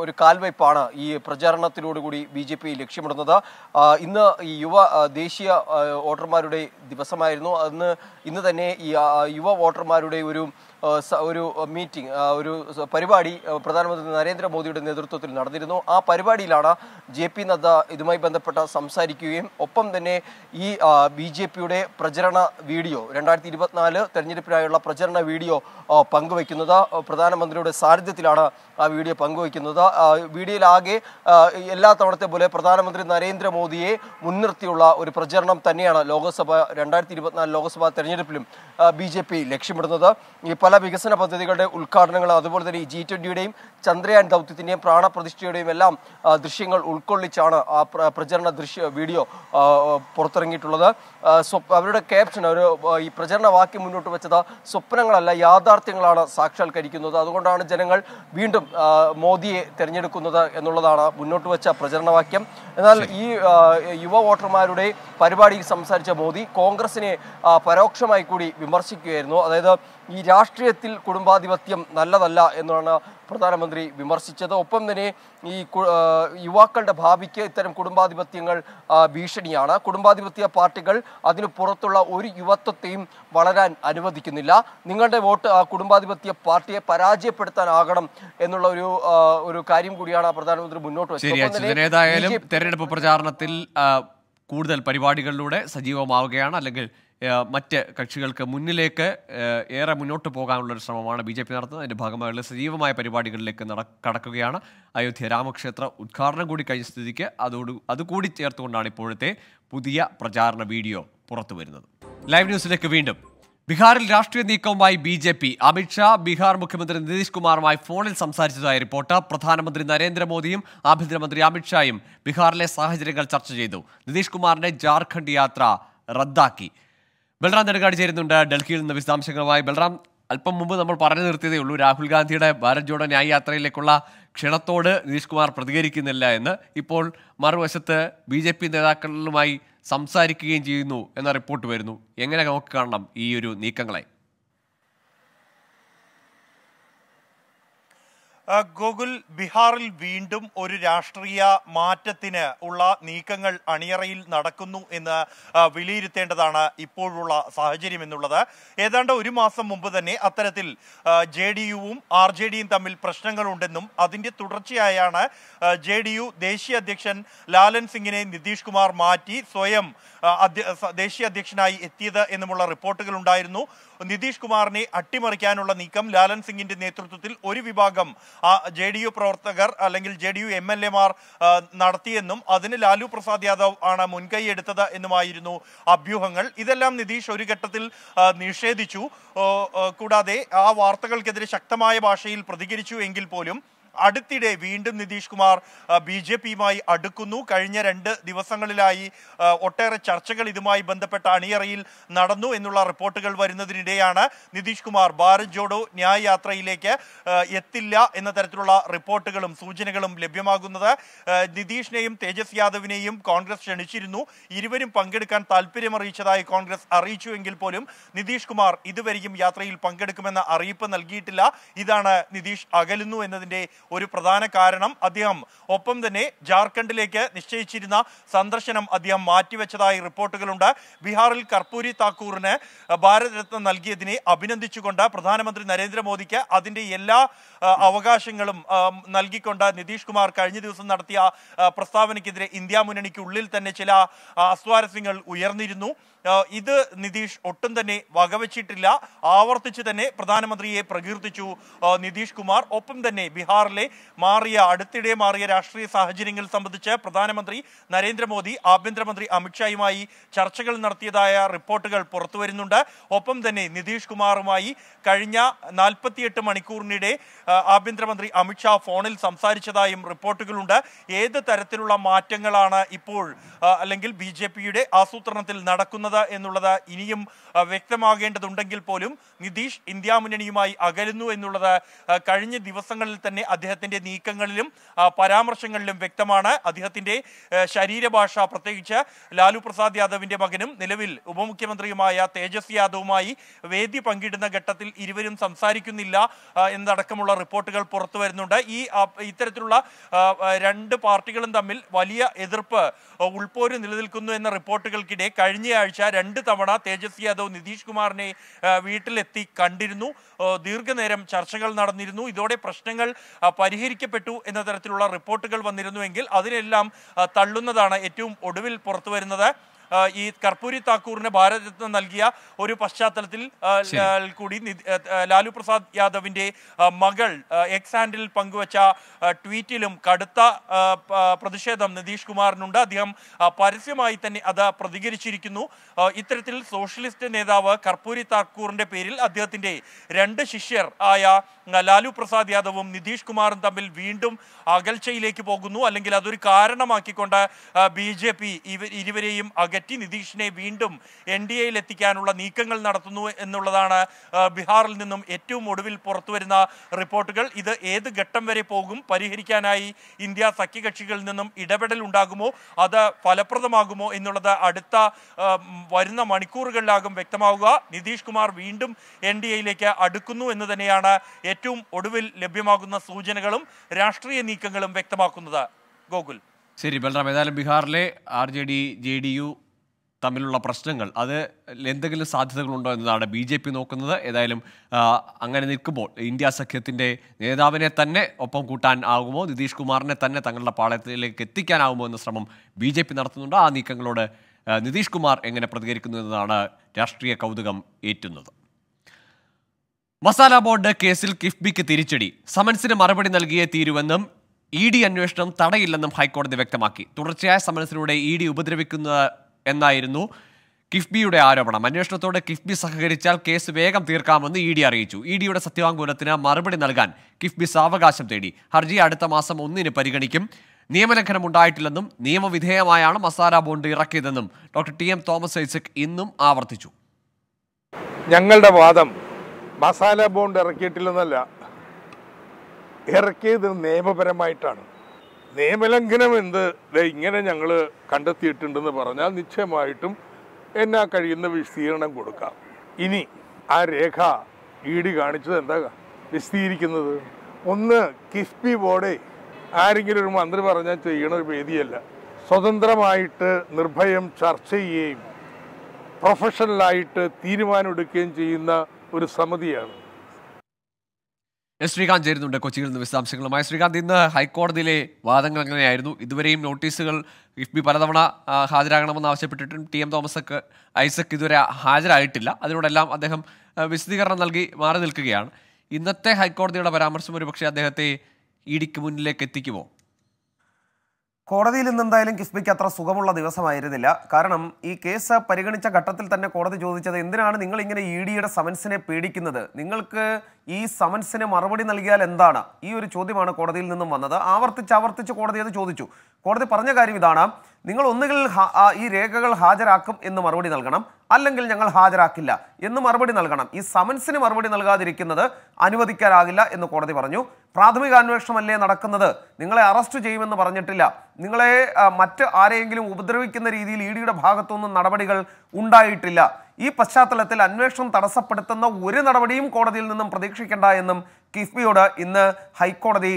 ഒരു കാൽവയ്പാണ് ഈ പ്രചാരണത്തിലോടുകൂടി ബി ജെ പി ലക്ഷ്യമിടുന്നത് ഇന്ന് ഈ യുവ ദേശീയ വോട്ടർമാരുടെ ദിവസമായിരുന്നു അന്ന് ഇന്ന് തന്നെ ഈ യുവ വോട്ടർമാരുടെ ഒരു ഒരു മീറ്റിംഗ് ഒരു പരിപാടി പ്രധാനമന്ത്രി നരേന്ദ്രമോദിയുടെ നേതൃത്വത്തിൽ നടന്നിരുന്നു ആ പരിപാടിയിലാണ് ജെ പി നദ്ദ ഇതുമായി ബന്ധപ്പെട്ട സംസാരിക്കുകയും ഒപ്പം തന്നെ ഈ ബി ജെ പിയുടെ പ്രചരണ വീഡിയോ രണ്ടായിരത്തി ഇരുപത്തിനാല് തെരഞ്ഞെടുപ്പിനായുള്ള പ്രചരണ വീഡിയോ പങ്കുവയ്ക്കുന്നത് പ്രധാനമന്ത്രിയുടെ സാന്നിധ്യത്തിലാണ് ആ വീഡിയോ പങ്കുവയ്ക്കുന്നത് വീഡിയോയിലാകെ എല്ലാ തവണത്തെ പോലെ പ്രധാനമന്ത്രി നരേന്ദ്രമോദിയെ മുൻനിർത്തിയുള്ള ഒരു പ്രചരണം തന്നെയാണ് ലോകസഭ രണ്ടായിരത്തി ഇരുപത്തിനാല് ലോക്സഭാ തെരഞ്ഞെടുപ്പിലും ബി ജെ പി ലക്ഷ്യമിടുന്നത് ഈ പല പല വികസന പദ്ധതികളുടെ ഉദ്ഘാടനങ്ങൾ അതുപോലെ തന്നെ ഈ ജി ട്വൻ്റിയുടെയും ചന്ദ്രയാൻ ദൗത്യത്തിൻ്റെയും പ്രാണപ്രതിഷ്ഠയുടെയും എല്ലാം ദൃശ്യങ്ങൾ ഉൾക്കൊള്ളിച്ചാണ് ആ പ്രചരണ ദൃശ്യ വീഡിയോ പുറത്തിറങ്ങിയിട്ടുള്ളത് അവരുടെ ക്യാപ്ഷൻ ഒരു ഈ പ്രചരണ വാക്യം മുന്നോട്ട് വെച്ചത് സ്വപ്നങ്ങളല്ല യാഥാർത്ഥ്യങ്ങളാണ് സാക്ഷാത്കരിക്കുന്നത് അതുകൊണ്ടാണ് ജനങ്ങൾ വീണ്ടും മോദിയെ തിരഞ്ഞെടുക്കുന്നത് എന്നുള്ളതാണ് മുന്നോട്ട് വെച്ച പ്രചരണവാക്യം എന്നാൽ ഈ യുവ വോട്ടർമാരുടെ പരിപാടിയിൽ സംസാരിച്ച മോദി കോൺഗ്രസിനെ പരോക്ഷമായി കൂടി വിമർശിക്കുകയായിരുന്നു അതായത് ഈ രാഷ്ട്രീയത്തിൽ കുടുംബാധിപത്യം നല്ലതല്ല എന്നാണ് പ്രധാനമന്ത്രി വിമർശിച്ചത് ഒപ്പം തന്നെ ഈ യുവാക്കളുടെ ഭാവിക്ക് ഇത്തരം കുടുംബാധിപത്യങ്ങൾ ഭീഷണിയാണ് കുടുംബാധിപത്യ പാർട്ടികൾ അതിനു പുറത്തുള്ള ഒരു യുവത്വത്തെയും വളരാൻ അനുവദിക്കുന്നില്ല നിങ്ങളുടെ വോട്ട് ആ കുടുംബാധിപത്യ പാർട്ടിയെ പരാജയപ്പെടുത്താനാകണം എന്നുള്ള ഒരു ഒരു കാര്യം കൂടിയാണ് പ്രധാനമന്ത്രി മുന്നോട്ട് വെച്ചത് തെരഞ്ഞെടുപ്പ് പ്രചാരണത്തിൽ കൂടുതൽ പരിപാടികളിലൂടെ സജീവമാവുകയാണ് അല്ലെങ്കിൽ മറ്റ് കക്ഷികൾക്ക് മുന്നിലേക്ക് ഏറെ മുന്നോട്ട് പോകാനുള്ള ഒരു ശ്രമമാണ് ബി ജെ പി നടത്തുന്നത് അതിൻ്റെ ഭാഗമായുള്ള സജീവമായ പരിപാടികളിലേക്ക് നട കടക്കുകയാണ് അയോധ്യ രാമക്ഷേത്ര ഉദ്ഘാടനം കൂടി കഴിഞ്ഞ സ്ഥിതിക്ക് അതോട് അതുകൂടി ചേർത്തുകൊണ്ടാണ് ഇപ്പോഴത്തെ പുതിയ പ്രചാരണ വീഡിയോ പുറത്തു വരുന്നത് ലൈവ് ന്യൂസിലേക്ക് വീണ്ടും ബീഹാറിൽ രാഷ്ട്രീയ നീക്കവുമായി B J P Amit Shah Bihar മുഖ്യമന്ത്രി നിതീഷ് കുമാറുമായി ഫോണിൽ സംസാരിച്ചതായി റിപ്പോർട്ട് പ്രധാനമന്ത്രി നരേന്ദ്രമോദിയും ആഭ്യന്തരമന്ത്രി അമിത്ഷായും ബീഹാറിലെ സാഹചര്യങ്ങൾ ചർച്ച ചെയ്തു നിതീഷ് കുമാറിന്റെ ജാർഖണ്ഡ് യാത്ര റദ്ദാക്കി ബൽറാം നെടുക്കാട് ചേരുന്നുണ്ട് ഡൽഹിയിൽ നിന്ന് വിശദാംശങ്ങളുമായി ബൽറാം അല്പം മുമ്പ് നമ്മൾ പറഞ്ഞു നിർത്തിയതേ ഉള്ളൂ രാഹുൽ ഗാന്ധിയുടെ ഭാരത് ജോഡോ ന്യായ യാത്രയിലേക്കുള്ള ക്ഷണത്തോട് നിതീഷ് കുമാർ പ്രതികരിക്കുന്നില്ല എന്ന് ഇപ്പോൾ മറുവശത്ത് ബി ജെ പി നേതാക്കളുമായി സംസാരിക്കുകയും ചെയ്യുന്നു എന്ന റിപ്പോർട്ട് വരുന്നു എങ്ങനെ നമുക്ക് കാണണം ഈ ഒരു നീക്കങ്ങളെ ഗോകുൽ ബീഹാറിൽ വീണ്ടും ഒരു രാഷ്ട്രീയ മാറ്റത്തിന് ഉള്ള നീക്കങ്ങൾ അണിയറയിൽ നടക്കുന്നു എന്ന് വിലയിരുത്തേണ്ടതാണ് ഇപ്പോഴുള്ള സാഹചര്യം എന്നുള്ളത് ഏതാണ്ട് ഒരു മാസം മുമ്പ് തന്നെ അത്തരത്തിൽ ജെ ഡി യുവും ആർ ജെ ഡിയും തമ്മിൽ പ്രശ്നങ്ങളുണ്ടെന്നും അതിൻ്റെ തുടർച്ചയായാണ് ജെ ഡി യു ദേശീയ അധ്യക്ഷൻ ലാലൻ സിംഗിനെ നിതീഷ് കുമാർ മാറ്റി സ്വയം ദേശീയ അധ്യക്ഷനായി എത്തിയത് എന്നുമുള്ള റിപ്പോർട്ടുകൾ ഉണ്ടായിരുന്നു നിതീഷ് കുമാറിനെ അട്ടിമറിക്കാനുള്ള നീക്കം ലാലൻ സിംഗിന്റെ നേതൃത്വത്തിൽ ഒരു വിഭാഗം ജെ പ്രവർത്തകർ അല്ലെങ്കിൽ J D U M L നടത്തിയെന്നും അതിന് ലാലു പ്രസാദ് യാദവ് ആണ് മുൻകൈ എടുത്തത് എന്നുമായിരുന്നു അഭ്യൂഹങ്ങൾ ഇതെല്ലാം നിതീഷ് ഒരു ഘട്ടത്തിൽ നിഷേധിച്ചു കൂടാതെ ആ വാർത്തകൾക്കെതിരെ ശക്തമായ ഭാഷയിൽ പ്രതികരിച്ചു എങ്കിൽ പോലും അടുത്തിടെ വീണ്ടും നിതീഷ് കുമാർ ബി ജെ പിയുമായി അടുക്കുന്നു കഴിഞ്ഞ രണ്ട് ദിവസങ്ങളിലായി ഒട്ടേറെ ചർച്ചകൾ ഇതുമായി ബന്ധപ്പെട്ട അണിയറയിൽ നടന്നു എന്നുള്ള റിപ്പോർട്ടുകൾ വരുന്നതിനിടെയാണ് നിതീഷ് കുമാർ ഭാരത് ജോഡോ ന്യായ യാത്രയിലേക്ക് എത്തില്ല എന്ന തരത്തിലുള്ള റിപ്പോർട്ടുകളും സൂചനകളും ലഭ്യമാകുന്നത് നിതീഷിനെയും തേജസ് യാദവിനെയും കോൺഗ്രസ് ക്ഷണിച്ചിരുന്നു ഇരുവരും പങ്കെടുക്കാൻ താല്പര്യമറിയിച്ചതായി കോൺഗ്രസ് അറിയിച്ചുവെങ്കിൽ പോലും നിതീഷ് കുമാർ ഇതുവരെയും യാത്രയിൽ പങ്കെടുക്കുമെന്ന അറിയിപ്പ് നൽകിയിട്ടില്ല ഇതാണ് നിതീഷ് അകലുന്നു എന്നതിൻ്റെ ഒരു പ്രധാന കാരണം അദ്ദേഹം ഒപ്പം തന്നെ ജാർഖണ്ഡിലേക്ക് നിശ്ചയിച്ചിരുന്ന സന്ദർശനം അദ്ദേഹം മാറ്റിവെച്ചതായി റിപ്പോർട്ടുകളുണ്ട് ബീഹാറിൽ കർപ്പൂരി താക്കൂറിന് ഭാരതരത്നം നൽകിയതിനെ അഭിനന്ദിച്ചുകൊണ്ട് പ്രധാനമന്ത്രി നരേന്ദ്രമോദിക്ക് അതിൻ്റെ എല്ലാ അവകാശങ്ങളും നൽകിക്കൊണ്ട് നിതീഷ് കുമാർ കഴിഞ്ഞ ദിവസം നടത്തിയ പ്രസ്താവനയ്ക്കെതിരെ ഇന്ത്യ മുന്നണിക്ക് ഉള്ളിൽ തന്നെ ചില അസ്വാരസ്യങ്ങൾ ഉയർന്നിരുന്നു ഇത് നിതീഷ് ഒട്ടും തന്നെ വകവച്ചിട്ടില്ല ആവർത്തിച്ച് തന്നെ പ്രധാനമന്ത്രിയെ പ്രകീർത്തിച്ചു നിതീഷ് കുമാർ ഒപ്പം തന്നെ ബീഹാറിലെ മാറിയ അടുത്തിടെ മാറിയ രാഷ്ട്രീയ സാഹചര്യങ്ങൾ സംബന്ധിച്ച് പ്രധാനമന്ത്രി നരേന്ദ്രമോദി ആഭ്യന്തരമന്ത്രി അമിത്ഷായുമായി ചർച്ചകൾ നടത്തിയതായ റിപ്പോർട്ടുകൾ പുറത്തു വരുന്നുണ്ട് ഒപ്പം തന്നെ നിതീഷ് കുമാറുമായി കഴിഞ്ഞ നാൽപ്പത്തിയെട്ട് മണിക്കൂറിനിടെ ആഭ്യന്തരമന്ത്രി അമിത്ഷാ ഫോണിൽ സംസാരിച്ചതായും റിപ്പോർട്ടുകളുണ്ട് ഏത് തരത്തിലുള്ള മാറ്റങ്ങളാണ് ഇപ്പോൾ അല്ലെങ്കിൽ ബി ജെ പിയുടെ ആസൂത്രണത്തിൽ നടക്കുന്നത് എന്നുള്ളത് ഇനിയും വ്യക്തമാകേണ്ടതുണ്ടെങ്കിൽ പോലും നിതീഷ് ഇന്ത്യ മുന്നണിയുമായി അകലുന്നു എന്നുള്ളത് കഴിഞ്ഞ ദിവസങ്ങളിൽ തന്നെ അദ്ദേഹത്തിന്റെ നീക്കങ്ങളിലും പരാമർശങ്ങളിലും വ്യക്തമാണ് അദ്ദേഹത്തിന്റെ ശരീരഭാഷ പ്രത്യേകിച്ച് ലാലു പ്രസാദ് യാദവിന്റെ മകനും നിലവിൽ ഉപമുഖ്യമന്ത്രിയുമായ തേജസ് യാദവുമായി വേദി പങ്കിടുന്ന ഘട്ടത്തിൽ ഇരുവരും സംസാരിക്കുന്നില്ല എന്നടക്കമുള്ള റിപ്പോർട്ടുകൾ പുറത്തു വരുന്നുണ്ട് ഈ ഇത്തരത്തിലുള്ള രണ്ട് പാർട്ടികളും തമ്മിൽ വലിയ എതിർപ്പ് ഉൾപോര് നിലനിൽക്കുന്നു എന്ന റിപ്പോർട്ടുകൾക്കിടെ കഴിഞ്ഞയാഴ്ച രണ്ട് തവണ തേജസ്വി യാദവ് നിതീഷ് കുമാറിനെ വീട്ടിലെത്തി കണ്ടിരുന്നു ദീർഘനേരം ചർച്ചകൾ നടന്നിരുന്നു ഇതോടെ പ്രശ്നങ്ങൾ പരിഹരിക്കപ്പെട്ടു എന്ന തരത്തിലുള്ള റിപ്പോർട്ടുകൾ വന്നിരുന്നുവെങ്കിൽ അതിനെല്ലാം തള്ളുന്നതാണ് ഏറ്റവും ഒടുവിൽ പുറത്തു വരുന്നത് ഈ കർപ്പൂരി താക്കൂറിന് ഭാരതരത്നം നൽകിയ ഒരു പശ്ചാത്തലത്തിൽ കൂടി ലാലു പ്രസാദ് യാദവിന്റെ മകൾ എക്സ് ആൻഡിൽ പങ്കുവച്ച ട്വീറ്റിലും കടുത്ത പ്രതിഷേധം നിതീഷ് കുമാറിനുണ്ട് അദ്ദേഹം പരസ്യമായി തന്നെ അത് പ്രതികരിച്ചിരിക്കുന്നു ഇത്തരത്തിൽ സോഷ്യലിസ്റ്റ് നേതാവ് കർപ്പൂരി താക്കൂറിന്റെ പേരിൽ അദ്ദേഹത്തിന്റെ രണ്ട് ശിഷ്യർ ആയ ലാലു പ്രസാദ് യാദവും നിതീഷ് കുമാറും തമ്മിൽ വീണ്ടും അകൽച്ചയിലേക്ക് പോകുന്നു അല്ലെങ്കിൽ അതൊരു കാരണമാക്കിക്കൊണ്ട് ബി ജെ പി ഇവ ഇരുവരെയും അകറ്റി നിതീഷിനെ വീണ്ടും എൻ ഡി എയിൽ എത്തിക്കാനുള്ള നീക്കങ്ങൾ നടത്തുന്നു എന്നുള്ളതാണ് ബീഹാറിൽ നിന്നും ഏറ്റവും ഒടുവിൽ പുറത്തുവരുന്ന റിപ്പോർട്ടുകൾ ഇത് ഏത് ഘട്ടം വരെ പോകും പരിഹരിക്കാനായി ഇന്ത്യ സഖ്യകക്ഷികളിൽ നിന്നും ഇടപെടൽ ഉണ്ടാകുമോ അത് ഫലപ്രദമാകുമോ എന്നുള്ളത് അടുത്ത വരുന്ന മണിക്കൂറുകളിലാകും വ്യക്തമാവുക നിതീഷ് കുമാർ വീണ്ടും എൻ ഡി എയിലേക്ക് അടുക്കുന്നു എന്ന് തന്നെയാണ് ഏറ്റവും ഒടുവിൽ ലഭ്യമാകുന്ന സൂചനകളും രാഷ്ട്രീയ നീക്കങ്ങളും വ്യക്തമാക്കുന്നത് ഗോകുൽ ശരി ബൽറാം ഏതായാലും ബീഹാറിലെ R J D J D U തമ്മിലുള്ള പ്രശ്നങ്ങൾ അത് എന്തെങ്കിലും സാധ്യതകളുണ്ടോ എന്നതാണ് ബി ജെ പി നോക്കുന്നത് ഏതായാലും അങ്ങനെ നിൽക്കുമ്പോൾ ഇന്ത്യ സഖ്യത്തിൻ്റെ നേതാവിനെ തന്നെ ഒപ്പം കൂട്ടാൻ ആകുമോ നിതീഷ് കുമാറിനെ തന്നെ തങ്ങളുടെ പാളയത്തിലേക്ക് എത്തിക്കാനാകുമോ എന്ന ശ്രമം ബി ജെ പി നടത്തുന്നുണ്ട് ആ നീക്കങ്ങളോട് നിതീഷ് കുമാർ എങ്ങനെ പ്രതികരിക്കുന്നു എന്നതാണ് രാഷ്ട്രീയ കൗതുകം ഏറ്റുന്നത് മസാല ബോർഡ് കേസിൽ കിഫ്ബിക്ക് തിരിച്ചടി സമൻസിന് മറുപടി നൽകിയേ തീരുവെന്നും ഇ ഡി അന്വേഷണം തടയില്ലെന്നും ഹൈക്കോടതി വ്യക്തമാക്കി തുടർച്ചയായ സമൻസിലൂടെ ഇ ഡി ഉപദ്രവിക്കുന്ന എന്നായിരുന്നു കിഫ്ബിയുടെ ആരോപണം അന്വേഷണത്തോട് കിഫ്ബി സഹകരിച്ചാൽ കേസ് വേഗം തീർക്കാമെന്ന് ഇ ഡി അറിയിച്ചു ഇ ഡിയുടെ സത്യവാങ്മൂലത്തിന് മറുപടി നൽകാൻ കിഫ്ബി സാവകാശം തേടി ഹർജി അടുത്ത മാസം ഒന്നിന് പരിഗണിക്കും നിയമലംഘനം ഉണ്ടായിട്ടില്ലെന്നും നിയമവിധേയമായാണ് മസാല ബോണ്ട് ഇറക്കിയതെന്നും doctor T M Thomas Isaac ഇന്നും ആവർത്തിച്ചു ഞങ്ങളുടെ വാദം മസാല ബോണ്ട് ഇറക്കിയിട്ടില്ലെന്നല്ല ഇറക്കിയത് നിയമപരമായിട്ടാണ് നിയമലംഘനം എന്ത് ഇങ്ങനെ ഞങ്ങൾ കണ്ടെത്തിയിട്ടുണ്ടെന്ന് പറഞ്ഞാൽ നിശ്ചയമായിട്ടും എന്നാ കഴിയുന്ന വിശദീകരണം കൊടുക്കാം ഇനി ആ രേഖ ഇ ഡി കാണിച്ചത് എന്താ വിശദീകരിക്കുന്നത് ഒന്ന് കിഫ്ബി ബോർഡെ ആരെങ്കിലും ഒരു മന്ത്രി പറഞ്ഞാൽ ചെയ്യണ ഒരു വേദിയല്ല സ്വതന്ത്രമായിട്ട് നിർഭയം ചർച്ച ചെയ്യുകയും പ്രൊഫഷണലായിട്ട് തീരുമാനമെടുക്കുകയും ചെയ്യുന്ന ഒരു സമിതിയാണ് ശ്രീകാന്ത് ചേരുന്നുണ്ട് കൊച്ചിയിൽ നിന്ന് വിശദാംശങ്ങളുമായി ശ്രീകാന്ത് ഇന്ന് ഹൈക്കോടതിയിലെ വാദങ്ങൾ എങ്ങനെയായിരുന്നു ഇതുവരെയും നോട്ടീസുകൾ ഇഫ്ബി പലതവണ ഹാജരാകണമെന്ന് ആവശ്യപ്പെട്ടിട്ടും ടി എം തോമസ് ഐസക് ഇതുവരെ ഹാജരായിട്ടില്ല അതിനോടെല്ലാം അദ്ദേഹം വിശദീകരണം നൽകി മാറി നിൽക്കുകയാണ് ഇന്നത്തെ ഹൈക്കോടതിയുടെ പരാമർശം ഒരുപക്ഷെ അദ്ദേഹത്തെ ഇടിക്ക് മുന്നിലേക്ക് എത്തിക്കുമോ കോടതിയിൽ നിന്ന് എന്തായാലും കിഫ്ബിക്ക് അത്ര സുഖമുള്ള ദിവസമായിരുന്നില്ല കാരണം ഈ കേസ് പരിഗണിച്ച ഘട്ടത്തിൽ തന്നെ കോടതി ചോദിച്ചത് എന്തിനാണ് നിങ്ങൾ ഇങ്ങനെ ഇ ഡിയുടെ സമൻസിനെ പേടിക്കുന്നത് നിങ്ങൾക്ക് ഈ സമൻസിന് മറുപടി നൽകിയാൽ എന്താണ് ഈ ഒരു ചോദ്യമാണ് കോടതിയിൽ നിന്നും വന്നത് ആവർത്തിച്ച് ആവർത്തിച്ച് കോടതി അത് ചോദിച്ചു കോടതി പറഞ്ഞ കാര്യം ഇതാണ് നിങ്ങൾ ഒന്നുകിൽ ഈ രേഖകൾ ഹാജരാക്കും എന്ന് മറുപടി നൽകണം അല്ലെങ്കിൽ ഞങ്ങൾ ഹാജരാക്കില്ല എന്ന് മറുപടി നൽകണം ഈ സമൻസിന് മറുപടി നൽകാതിരിക്കുന്നത് അനുവദിക്കാനാകില്ല എന്ന് കോടതി പറഞ്ഞു പ്രാഥമിക അന്വേഷണമല്ലേ നടക്കുന്നത് നിങ്ങളെ അറസ്റ്റ് ചെയ്യുമെന്ന് പറഞ്ഞിട്ടില്ല നിങ്ങളെ മറ്റ് ആരെയെങ്കിലും ഉപദ്രവിക്കുന്ന രീതിയിൽ ഇ ഡിയുടെ ഭാഗത്തുനിന്നും നടപടികൾ ഉണ്ടായിട്ടില്ല ഈ പശ്ചാത്തലത്തിൽ അന്വേഷണം തടസ്സപ്പെടുത്തുന്ന ഒരു നടപടിയും കോടതിയിൽ നിന്നും പ്രതീക്ഷിക്കേണ്ട എന്നും കിഫ്ബിയോട് ഇന്ന് ഹൈക്കോടതി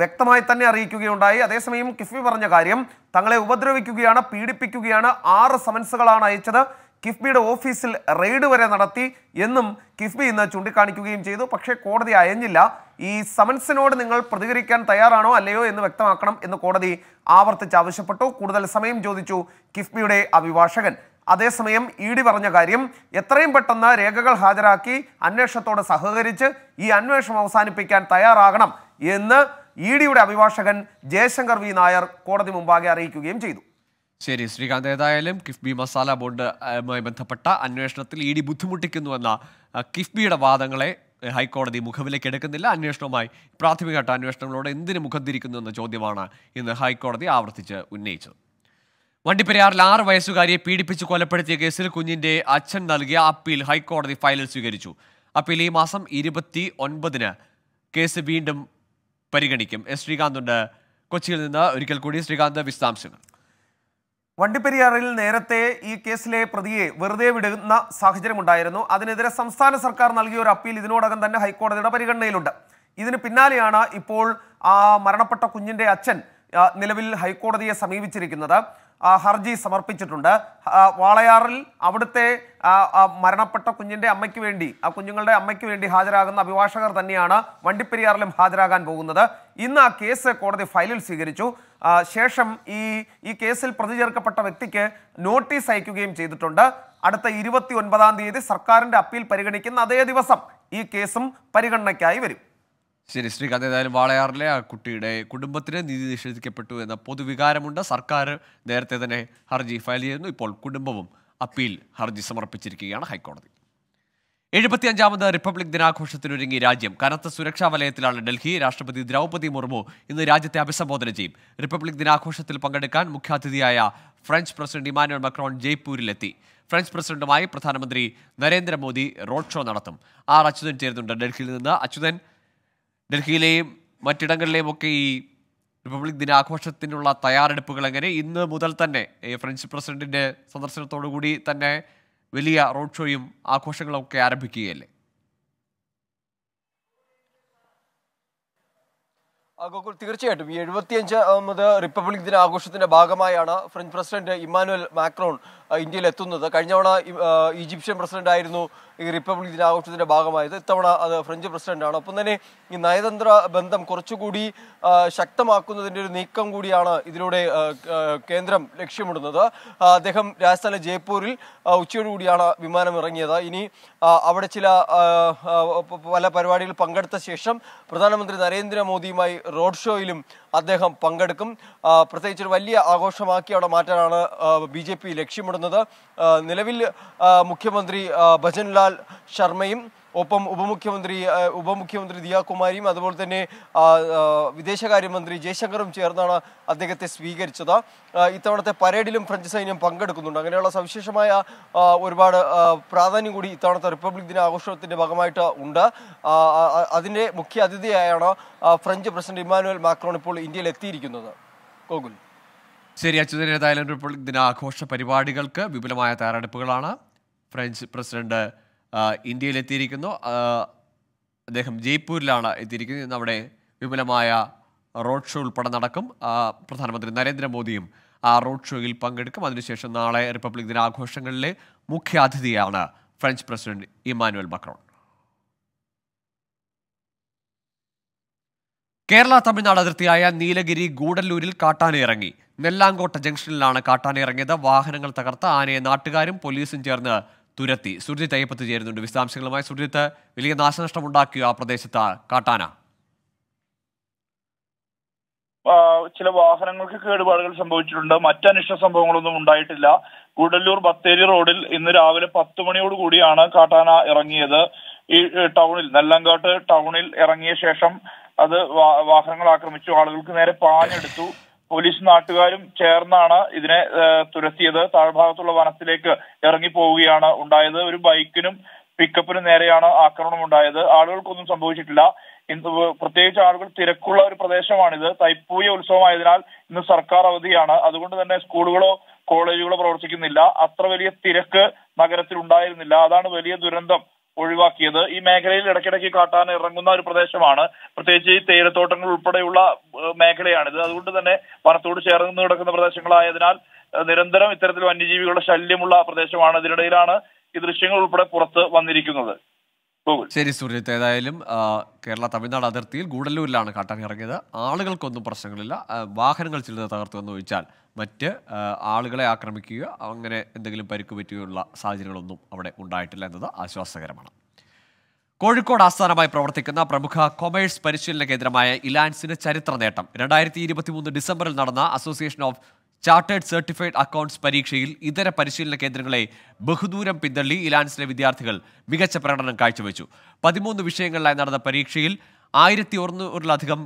വ്യക്തമായി തന്നെ അറിയിക്കുകയുണ്ടായി അതേസമയം കിഫ്ബി പറഞ്ഞ കാര്യം തങ്ങളെ ഉപദ്രവിക്കുകയാണ് പീഡിപ്പിക്കുകയാണ് ആറ് സമൻസുകളാണ് അയച്ചത് കിഫ്ബിയുടെ ഓഫീസിൽ റെയ്ഡ് വരെ നടത്തി എന്നും കിഫ്ബി ഇന്ന് ചൂണ്ടിക്കാണിക്കുകയും ചെയ്തു പക്ഷേ കോടതി അയഞ്ഞില്ല ഈ സമൻസിനോട് നിങ്ങൾ പ്രതികരിക്കാൻ തയ്യാറാണോ അല്ലയോ എന്ന് വ്യക്തമാക്കണം എന്ന് കോടതി ആവർത്തിച്ച് ആവശ്യപ്പെട്ടു കൂടുതൽ സമയം ചോദിച്ചു കിഫ്ബിയുടെ അഭിഭാഷകൻ അതേസമയം ഇ ഡി പറഞ്ഞ കാര്യം എത്രയും പെട്ടെന്ന് രേഖകൾ ഹാജരാക്കി അന്വേഷണത്തോട് സഹകരിച്ച് ഈ അന്വേഷണം അവസാനിപ്പിക്കാൻ തയ്യാറാകണം എന്ന് ഇ ഡിയുടെ അഭിഭാഷകൻ ജയശങ്കർ വി നായർ കോടതി മുമ്പാകെ അറിയിക്കുകയും ചെയ്തു ശരി ശ്രീകാന്ത് ഏതായാലും കിഫ്ബി മസാല ബോർഡുമായി ബന്ധപ്പെട്ട അന്വേഷണത്തിൽ ഇ ഡി ബുദ്ധിമുട്ടിക്കുന്നുവെന്ന കിഫ്ബിയുടെ വാദങ്ങളെ ഹൈക്കോടതി മുഖവിലേക്ക് എടുക്കുന്നില്ല അന്വേഷണവുമായി പ്രാഥമികഘട്ട അന്വേഷണങ്ങളോട് എന്തിനു മുഖം തിരിക്കുന്നു എന്ന ചോദ്യമാണ് ഇന്ന് ഹൈക്കോടതി ആവർത്തിച്ച് ഉന്നയിച്ചത് വണ്ടിപ്പെരിയാറിൽ ആറ് വയസ്സുകാരിയെ പീഡിപ്പിച്ച് കൊലപ്പെടുത്തിയ കേസിൽ കുഞ്ഞിന്റെ അച്ഛൻ നൽകിയ അപ്പീൽ ഹൈക്കോടതി ഫയലിൽ സ്വീകരിച്ചു അപ്പീൽ ഈ മാസം ഇരുപത്തി ഒൻപതിന് കേസ് വീണ്ടും പരിഗണിക്കും എസ് ശ്രീകാന്തുണ്ട് കൊച്ചിയിൽ നിന്ന് ഒരിക്കൽ കൂടി ശ്രീകാന്ത് വിശദാംശങ്ങൾ വണ്ടിപ്പെരിയാറിൽ നേരത്തെ ഈ കേസിലെ പ്രതിയെ വെറുതെ വിടുന്ന സാഹചര്യമുണ്ടായിരുന്നു അതിനെതിരെ സംസ്ഥാന സർക്കാർ നൽകിയ ഒരു അപ്പീൽ ഇതിനോടകം തന്നെ ഹൈക്കോടതിയുടെ പരിഗണനയിലുണ്ട് ഇതിന് പിന്നാലെയാണ് ഇപ്പോൾ ആ മരണപ്പെട്ട കുഞ്ഞിന്റെ അച്ഛൻ നിലവിൽ ഹൈക്കോടതിയെ സമീപിച്ചിരിക്കുന്നത് ഹർജി സമർപ്പിച്ചിട്ടുണ്ട് വാളയാറിൽ അവിടുത്തെ മരണപ്പെട്ട കുഞ്ഞിൻ്റെ അമ്മയ്ക്ക് വേണ്ടി ആ കുഞ്ഞുങ്ങളുടെ അമ്മയ്ക്ക് വേണ്ടി ഹാജരാകുന്ന അഭിഭാഷകർ തന്നെയാണ് വണ്ടിപ്പെരിയാറിലും ഹാജരാകാൻ പോകുന്നത് ഇന്ന് ആ കേസ് കോടതി ഫയലിൽ സ്വീകരിച്ചു ശേഷം ഈ ഈ കേസിൽ പ്രതി ചേർക്കപ്പെട്ട വ്യക്തിക്ക് നോട്ടീസ് അയക്കുകയും ചെയ്തിട്ടുണ്ട് അടുത്ത ഇരുപത്തി ഒൻപതാം തീയതി സർക്കാരിൻ്റെ അപ്പീൽ പരിഗണിക്കുന്ന അതേ ദിവസം ഈ കേസും പരിഗണനയ്ക്കായി വരും ശരി ശ്രീകാന്ത് ഏതായാലും വാളയാറിലെ ആ കുട്ടിയുടെ കുടുംബത്തിന് നീതി നിഷേധിക്കപ്പെട്ടു എന്ന പൊതുവികാരമുണ്ട് സർക്കാർ നേരത്തെ തന്നെ ഹർജി ഫയൽ ചെയ്യുന്നു ഇപ്പോൾ കുടുംബവും അപ്പീൽ ഹർജി സമർപ്പിച്ചിരിക്കുകയാണ് ഹൈക്കോടതി അഞ്ചാമത് റിപ്പബ്ലിക് ദിനാഘോഷത്തിനൊരുങ്ങി രാജ്യം കനത്ത സുരക്ഷാ വലയത്തിലാണ് ഡൽഹി രാഷ്ട്രപതി ദ്രൗപതി മുർമു ഇന്ന് രാജ്യത്തെ അഭിസംബോധന ചെയ്യും റിപ്പബ്ലിക് ദിനാഘോഷത്തിൽ പങ്കെടുക്കാൻ മുഖ്യാതിഥിയായ ഫ്രഞ്ച് പ്രസിഡന്റ് ഇമാനുവൽ മക്രോൺ ജയ്പൂരിലെത്തി ഫ്രഞ്ച് പ്രസിഡന്റുമായി പ്രധാനമന്ത്രി നരേന്ദ്രമോദി റോഡ് ഷോ നടത്തും ആർ അച്യുതൻ ചേരുന്നുണ്ട് ഡൽഹിയിൽ നിന്ന് അച്യുതൻ ഡൽഹിയിലെയും മറ്റിടങ്ങളിലെയും ഒക്കെ ഈ റിപ്പബ്ലിക് ദിനാഘോഷത്തിനുള്ള തയ്യാറെടുപ്പുകൾ എങ്ങനെ ഇന്ന് മുതൽ തന്നെ ഫ്രഞ്ച് പ്രസിഡന്റിന്റെ സന്ദർശനത്തോടുകൂടി തന്നെ വലിയ റോഡ് ഷോയും ആഘോഷങ്ങളും ഒക്കെ ആരംഭിക്കുകയല്ലേ ഗോകുൽ തീർച്ചയായിട്ടും ഈ എഴുപത്തിയഞ്ചാമത് റിപ്പബ്ലിക് ദിന ആഘോഷത്തിന്റെ ഭാഗമായാണ് ഫ്രഞ്ച് പ്രസിഡന്റ് ഇമ്മാനുവൽ മാക്രോൺ ഇന്ത്യയിൽ എത്തുന്നത് കഴിഞ്ഞ തവണ ഈജിപ്ഷ്യൻ പ്രസിഡന്റ് ആയിരുന്നു ഈ റിപ്പബ്ലിക് ദിനാഘോഷത്തിന്റെ ഭാഗമായത് ഇത്തവണ അത് ഫ്രഞ്ച് പ്രസിഡന്റാണ് ഒപ്പം തന്നെ ഈ നയതന്ത്ര ബന്ധം കുറച്ചുകൂടി ശക്തമാക്കുന്നതിൻ്റെ ഒരു നീക്കം കൂടിയാണ് ഇതിലൂടെ കേന്ദ്രം ലക്ഷ്യമിടുന്നത് അദ്ദേഹം രാജസ്ഥാനിലെ ജയ്പൂരിൽ ഉച്ചയോടുകൂടിയാണ് വിമാനം ഇറങ്ങിയത് ഇനി അവിടെ ചില പല പരിപാടികൾ പങ്കെടുത്ത ശേഷം പ്രധാനമന്ത്രി നരേന്ദ്രമോദിയുമായി റോഡ് ഷോയിലും അദ്ദേഹം പങ്കെടുക്കും പ്രത്യേകിച്ച് ഒരു വലിയ ആഘോഷമാക്കി അവിടെ മാറ്റാനാണ് ബി ജെ പി ലക്ഷ്യമിടുന്നത് കാണപ്പെടുന്നത് നിലവിൽ മുഖ്യമന്ത്രി ഭജൻലാൽ ശർമ്മയും ഒപ്പം ഉപമുഖ്യമന്ത്രി ഉപമുഖ്യമന്ത്രി ദിയാകുമാരിയും അതുപോലെ തന്നെ വിദേശകാര്യമന്ത്രി ജയശങ്കറും ചേർന്നാണ് അദ്ദേഹത്തെ സ്വീകരിച്ചത് ഇത്തവണത്തെ പരേഡിലും ഫ്രഞ്ച് സൈന്യം പങ്കെടുക്കുന്നുണ്ട് അങ്ങനെയുള്ള സവിശേഷമായ ഒരുപാട് പ്രാധാന്യം കൂടി ഇത്തവണത്തെ റിപ്പബ്ലിക് ദിന ആഘോഷത്തിൻ്റെ ഭാഗമായിട്ട് ഉണ്ട് അതിൻ്റെ മുഖ്യ അതിഥിയായാണ് ഫ്രഞ്ച് പ്രസിഡന്റ് ഇമ്മാനുവൽ മാക്രോൺ ഇപ്പോൾ ഇന്ത്യയിൽ എത്തിയിരിക്കുന്നത് ഗോകുൽ ശരി അച്യുതനെ തായ്ലൻഡ് റിപ്പബ്ലിക് ദിന ആഘോഷ പരിപാടികൾക്ക് വിപുലമായ തയ്യാറെടുപ്പുകളാണ് ഫ്രഞ്ച് പ്രസിഡന്റ് ഇന്ത്യയിൽ എത്തിയിരിക്കുന്നു അദ്ദേഹം ജയ്പൂരിലാണ് എത്തിയിരിക്കുന്നത് ഇന്ന് അവിടെ വിപുലമായ റോഡ് ഷോ ഉൾപ്പെടെ നടക്കും പ്രധാനമന്ത്രി നരേന്ദ്രമോദിയും ആ റോഡ് ഷോയിൽ പങ്കെടുക്കും അതിനുശേഷം നാളെ റിപ്പബ്ലിക് ദിനാഘോഷങ്ങളിലെ മുഖ്യാതിഥിയാണ് French president Emmanuel Macron Kerala Tamil Nadu അതിർത്തിയായ നീലഗിരി ഗൂഡല്ലൂരിൽ കാട്ടാനയിറങ്ങി നെല്ലാങ്കോട്ട ജംഗ്ഷനിലാണ് കാട്ടാനയിറങ്ങിയത് വാഹനങ്ങൾ തകർത്ത് ആനയെ നാട്ടുകാരും പോലീസും ചേർന്ന് തുരത്തി സുർജിത്ത് അയ്യപ്പത്ത് ചേരുന്നുണ്ട് വിശദാംശങ്ങളുമായി സുരജിത്ത് വലിയ നാശനഷ്ടമുണ്ടാക്കിയോ ആ പ്രദേശത്ത് കാട്ടാന ചില വാഹനങ്ങൾക്ക് കേടുപാടുകൾ സംഭവിച്ചിട്ടുണ്ട് മറ്റനിഷ്ട സംഭവങ്ങളൊന്നും ഉണ്ടായിട്ടില്ല ഗൂഡല്ലൂർ ബത്തേരി റോഡിൽ ഇന്ന് രാവിലെ പത്ത് മണിയോടുകൂടിയാണ് കാട്ടാന ഇറങ്ങിയത് ഈ ടൗണിൽ നെല്ലങ്കാട്ട് ടൗണിൽ ഇറങ്ങിയ ശേഷം അത് വാഹനങ്ങൾ ആക്രമിച്ചു ആളുകൾക്ക് നേരെ പാഞ്ഞെടുത്തു പോലീസ് നാട്ടുകാരും ചേർന്നാണ് ഇതിനെ തുരത്തിയത് താഴ്ഭാഗത്തുള്ള വനത്തിലേക്ക് ഇറങ്ങി പോവുകയാണ് ഉണ്ടായത് ഒരു ബൈക്കിനും പിക്കപ്പിനും നേരെയാണ് ആക്രമണം ഉണ്ടായത് ആളുകൾക്കൊന്നും സംഭവിച്ചിട്ടില്ല ഇന്ന് പ്രത്യേകിച്ച് ആളുകൾ തിരക്കുള്ള ഒരു പ്രദേശമാണിത് തൈപ്പൂയ ഉത്സവമായതിനാൽ ഇന്ന് സർക്കാർ അവധിയാണ് അതുകൊണ്ട് തന്നെ സ്കൂളുകളോ കോളേജുകളോ പ്രവർത്തിക്കുന്നില്ല അത്ര വലിയ തിരക്ക് നഗരത്തിൽ ഉണ്ടായിരുന്നില്ല അതാണ് വലിയ ദുരന്തം ഒഴിവാക്കിയത് ഈ മേഖലയിൽ ഇടയ്ക്കിടയ്ക്ക് കാട്ടാൻ ഇറങ്ങുന്ന ഒരു പ്രദേശമാണ് പ്രത്യേകിച്ച് ഈ തേയിലത്തോട്ടങ്ങൾ ഉൾപ്പെടെയുള്ള മേഖലയാണിത് അതുകൊണ്ട് തന്നെ വനത്തോട് ചേർന്ന് കിടക്കുന്ന പ്രദേശങ്ങളായതിനാൽ നിരന്തരം ഇത്തരത്തിൽ വന്യജീവികളുടെ ശല്യമുള്ള പ്രദേശമാണ് ഇതിനിടയിലാണ് ഈ ദൃശ്യങ്ങൾ ഉൾപ്പെടെ പുറത്ത് വന്നിരിക്കുന്നത് ശരി സുരജിത്ത് ഏതായാലും കേരള തമിഴ്നാട് അതിർത്തിയിൽ ഗൂഡല്ലൂരിലാണ് കാട്ടാൻ ഇറങ്ങിയത് ആളുകൾക്കൊന്നും പ്രശ്നങ്ങളില്ല വാഹനങ്ങൾ ചിലത് തകർത്തു എന്ന് ചോദിച്ചാൽ മറ്റ് ആളുകളെ ആക്രമിക്കുക അങ്ങനെ എന്തെങ്കിലും പരിക്ക് പറ്റിയുള്ള സാഹചര്യങ്ങളൊന്നും അവിടെ ഉണ്ടായിട്ടില്ല എന്നത് ആശ്വാസകരമാണ് കോഴിക്കോട് ആസ്ഥാനമായി പ്രവർത്തിക്കുന്ന പ്രമുഖ കൊമേഴ്സ് പരിശീലന കേന്ദ്രമായ ഇലാൻസിന് ചരിത്ര നേട്ടം രണ്ടായിരത്തി ഇരുപത്തി മൂന്ന് ഡിസംബറിൽ നടന്ന association of chartered certified accounts പരീക്ഷയിൽ ഇതര പരിശീലന കേന്ദ്രങ്ങളെ ബഹുദൂരം പിന്തള്ളി ഇലാൻസിലെ വിദ്യാർത്ഥികൾ മികച്ച പ്രകടനം കാഴ്ചവെച്ചു പതിമൂന്ന് വിഷയങ്ങളിലായി നടന്ന പരീക്ഷയിൽ ആയിരത്തി ഒരുന്നൂറിലധികം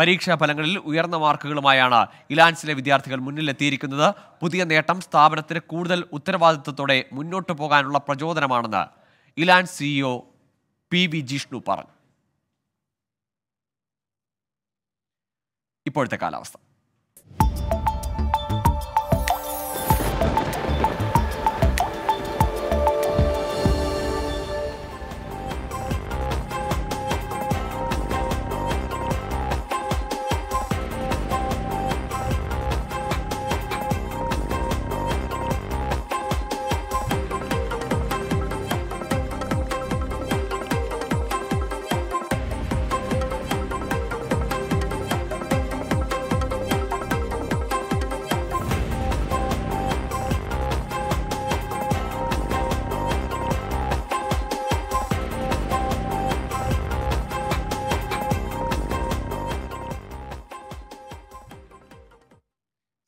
പരീക്ഷാ ഫലങ്ങളിൽ ഉയർന്ന മാർക്കുകളുമായാണ് ഇലാൻസിലെ വിദ്യാർത്ഥികൾ മുന്നിലെത്തിയിരിക്കുന്നത് പുതിയ നേട്ടം സ്ഥാപനത്തിന് കൂടുതൽ ഉത്തരവാദിത്വത്തോടെ മുന്നോട്ടു പോകാനുള്ള പ്രചോദനമാണെന്ന് ഇലാൻസ് CEO e P V Jishnu പറഞ്ഞു ഇപ്പോഴത്തെ കാലാവസ്ഥ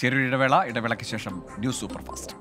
ചെറിയൊരു ഇടവേള ഇടവേളയ്ക്ക് ശേഷം ന്യൂസ് ഫാസ്റ്റ്